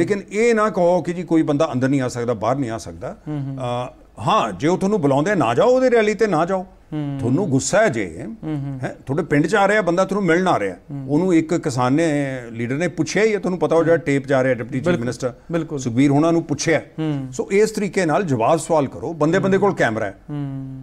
ਲੇਕਿਨ ਇਹ ਨਾ ਕਹੋ ਕਿ ਜੀ ਕੋਈ ਬੰਦਾ ਅੰਦਰ ਨਹੀਂ ਆ ਸਕਦਾ ਬਾਹਰ ਨਹੀਂ ਆ ਸਕਦਾ ਹਾਂ ਜੇ ਉਹ ਤੁਹਾਨੂੰ ਬੁਲਾਉਂਦੇ ਨਾ ਜਾਓ ਉਹਦੇ ਰੈਲੀ ਤੇ ਨਾ ਜਾਓ ਤੁਹਾਨੂੰ ਗੁੱਸਾ ਹੈ ਜੇ ਹੈ ਤੁਹਾਡੇ ਪਿੰਡ 'ਚ ਆ ਰਿਹਾ ਬੰਦਾ ਤੁਹਾਨੂੰ ਮਿਲਣ ਆ ਰਿਹਾ ਉਹਨੂੰ ਇੱਕ ਕਿਸਾਨ ਨੇ ਲੀਡਰ ਨੇ ਪੁੱਛਿਆ ਹੀ ਹੈ ਤੁਹਾਨੂੰ ਪਤਾ ਹੋ ਜਾ ਟੇਪ ਜਾ ਰਿਹਾ ਡਿਪਟੀ ਚੀਫ ਮਿਨਿਸਟਰ ਸੁਖਬੀਰ ਹੋਣਾ ਨੂੰ ਪੁੱਛਿਆ ਸੋ ਇਸ ਤਰੀਕੇ ਨਾਲ ਜਵਾਬ ਸਵਾਲ ਕਰੋ ਬੰਦੇ ਬੰਦੇ ਕੋਲ ਕੈਮਰਾ ਹੈ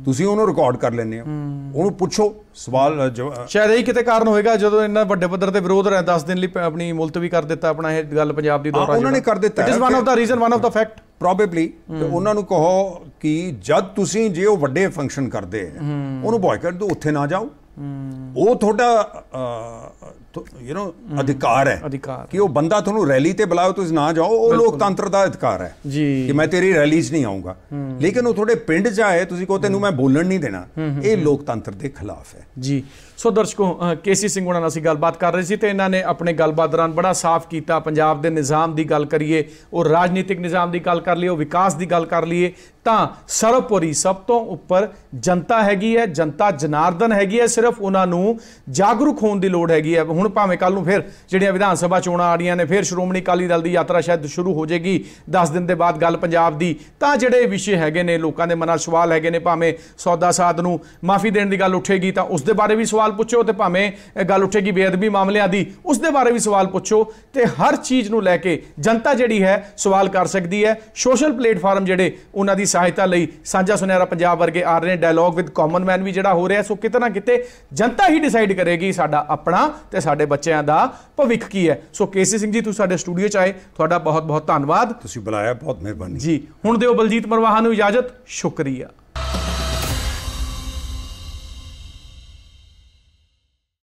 ਤੁਸੀਂ ਉਹਨੂੰ ਰਿਕਾਰਡ ਕਰ ਲੈਣੇ ਹੋ ਉਹਨੂੰ ਪੁੱਛੋ ਸਵਾਲ ਸ਼ਾਇਦ ਇਹ ਕਿਤੇ ਕਾਰਨ ਹੋਏਗਾ ਜਦੋਂ ਇੰਨਾ ਵੱਡੇ ਪੱਧਰ ਤੇ ਵਿਰੋਧ ਰਿਹਾ 10 ਦਿਨ ਲਈ ਆਪਣੀ ਮੁਲਤਵੀ ਕਰ ਦਿੱਤਾ ਆਪਣਾ ਇਹ ਗੱਲ ਪੰਜਾਬ ਦੀ ਦੌਰਾ ਉਹਨਾਂ ਨੇ ਕਰ ਦਿੱਤਾ it is one of the reason one of the fact probably ਤੇ ਉਹਨਾਂ ਨੂੰ ਕਹੋ ਕਿ ਜਦ ਤੁਸੀਂ ਜੇ ਉਹ ਵੱਡੇ ਫੰਕਸ਼ਨ ਕਰਦੇ ਉਹਨੂੰ ਬਾਇਕਾਟ ਦੋ ਉੱਥੇ ਨਾ ਜਾਓ ਉਹ ਤੁਹਾਡਾ ਯੂ نو ਅਧਿਕਾਰ ਹੈ ਕਿ ਉਹ ਬੰਦਾ ਤੁਹਾਨੂੰ ਰੈਲੀ ਤੇ ਬੁਲਾਓ ਤੁਸੀਂ ਨਾ ਜਾਓ ਉਹ ਲੋਕਤੰਤਰ ਦਾ ਅਧਿਕਾਰ ਹੈ ਕਿ ਮੈਂ ਤੇਰੀ ਰੈਲੀਜ਼ ਨਹੀਂ ਆਉਂਗਾ ਲੇਕਿਨ ਉਹ ਤੁਹਾਡੇ ਪਿੰਡ 'ਚ ਆਏ ਤੁਸੀਂ ਕਹੋ ਤੈਨੂੰ ਮੈਂ ਬੋਲਣ ਨਹੀਂ ਦੇਣਾ ਇਹ ਲੋਕਤੰਤਰ ਦੇ ਖਿਲਾਫ ਹੈ ਜੀ ਸੋ ਦਰਸ਼ਕੋ ਕੇਸੀ ਸਿੰਘ ਉਹਨਾਂ ਨਾਲ ਅਸੀਂ ਗੱਲਬਾਤ ਕਰ ਰਹੇ ਸੀ ਤੇ ਇਹਨਾਂ ਨੇ ਆਪਣੇ ਗੱਲਬਾਤ ਦੌਰਾਨ ਬੜਾ ਸਾਫ਼ ਕੀਤਾ ਪੰਜਾਬ ਦੇ ਨਿਜ਼ਾਮ ਦੀ ਗੱਲ ਕਰੀਏ ਉਹ ਰਾਜਨੀਤਿਕ ਨਿਜ਼ਾਮ ਦੀ ਗੱਲ ਕਰ ਲਈਏ ਉਹ ਵਿਕਾਸ ਦੀ ਗੱਲ ਕਰ ਲਈਏ ਤਾਂ ਸਰਵਪਰੀ ਸਭ ਤੋਂ ਉੱਪਰ ਜਨਤਾ ਹੈਗੀ ਹੈ ਜਨਤਾ ਜਨਾਰਦਨ ਹੈਗੀ ਹੈ ਸਿਰਫ ਉਹਨਾਂ ਨੂੰ ਜਾਗਰੂਕ ਹੋਣ ਦੀ ਲੋੜ ਹੈਗੀ ਹੈ ਹੁਣ ਭਾਵੇਂ ਕੱਲ ਨੂੰ ਫਿਰ ਜਿਹੜੀਆਂ ਵਿਧਾਨ ਸਭਾ ਚੋਣਾਂ ਆੜੀਆਂ ਨੇ ਫਿਰ ਸ਼੍ਰੋਮਣੀ ਅਕਾਲੀ ਦਲ ਦੀ ਯਾਤਰਾ ਸ਼ਾਇਦ ਸ਼ੁਰੂ ਹੋ ਜਾਏਗੀ 10 ਦਿਨ ਦੇ ਬਾਅਦ ਗੱਲ ਪੰਜਾਬ ਦੀ ਤਾਂ ਜਿਹੜੇ ਵਿਸ਼ੇ ਹੈਗੇ ਨੇ ਲੋਕਾਂ ਦੇ ਮਨਾਂ ਸਵਾਲ ਹੈਗੇ ਨੇ ਭਾਵੇਂ ਸੌਦਾ ਸਾਧ ਨੂੰ ਮਾਫੀ ਦੇਣ ਦੀ ਗੱਲ ਉੱਠੇਗੀ ਤਾਂ ਉਸ ਦੇ ਬਾਰੇ ਵੀ ਸਵਾਲ ਸਵਾਲ ਪੁੱਛੋ ਤੇ ਭਾਵੇਂ ਗੱਲ ਉੱਠੇਗੀ ਬੇਅਦਬੀ ਮਾਮਲਿਆਂ ਦੀ ਉਸ ਦੇ ਬਾਰੇ ਵੀ ਸਵਾਲ ਪੁੱਛੋ ਤੇ ਹਰ ਚੀਜ਼ ਨੂੰ ਲੈ ਕੇ ਜਨਤਾ ਜਿਹੜੀ ਹੈ ਸਵਾਲ ਕਰ ਸਕਦੀ ਹੈ ਸੋਸ਼ਲ ਪਲੇਟਫਾਰਮ ਜਿਹੜੇ ਉਹਨਾਂ ਦੀ ਸਹਾਇਤਾ ਲਈ ਸਾਂਝਾ ਸੁਨਿਆਰਾ ਪੰਜਾਬ ਵਰਗੇ ਆ ਰਹੇ ਨੇ ਡਾਇਲੌਗ ਵਿਦ ਕਾਮਨ ਮੈਨ ਵੀ ਜਿਹੜਾ ਹੋ ਰਿਹਾ ਸੋ ਕਿਤਨਾ ਕਿਤੇ ਜਨਤਾ ਹੀ ਡਿਸਾਈਡ ਕਰੇਗੀ ਸਾਡਾ ਆਪਣਾ ਤੇ ਸਾਡੇ ਬੱਚਿਆਂ ਦਾ ਭਵਿੱਖ ਕੀ ਹੈ ਸੋ ਕੇਸੀ ਸਿੰਘ ਜੀ ਤੁਸੀਂ ਸਾਡੇ ਸਟੂਡੀਓ 'ਚ ਆਏ ਤੁਹਾਡਾ ਬਹੁਤ ਬਹੁਤ ਧੰਨਵਾਦ ਤੁਸੀਂ ਬੁਲਾਇਆ ਬਹੁਤ ਮਿਹਰਬਾਨੀ ਜੀ ਹੁਣ ਦਿਓ ਬਲਜੀਤ ਮਰਵਾਹਾ ਨੂੰ ਇਜਾਜ਼ਤ ਸ਼ੁਕਰੀਆ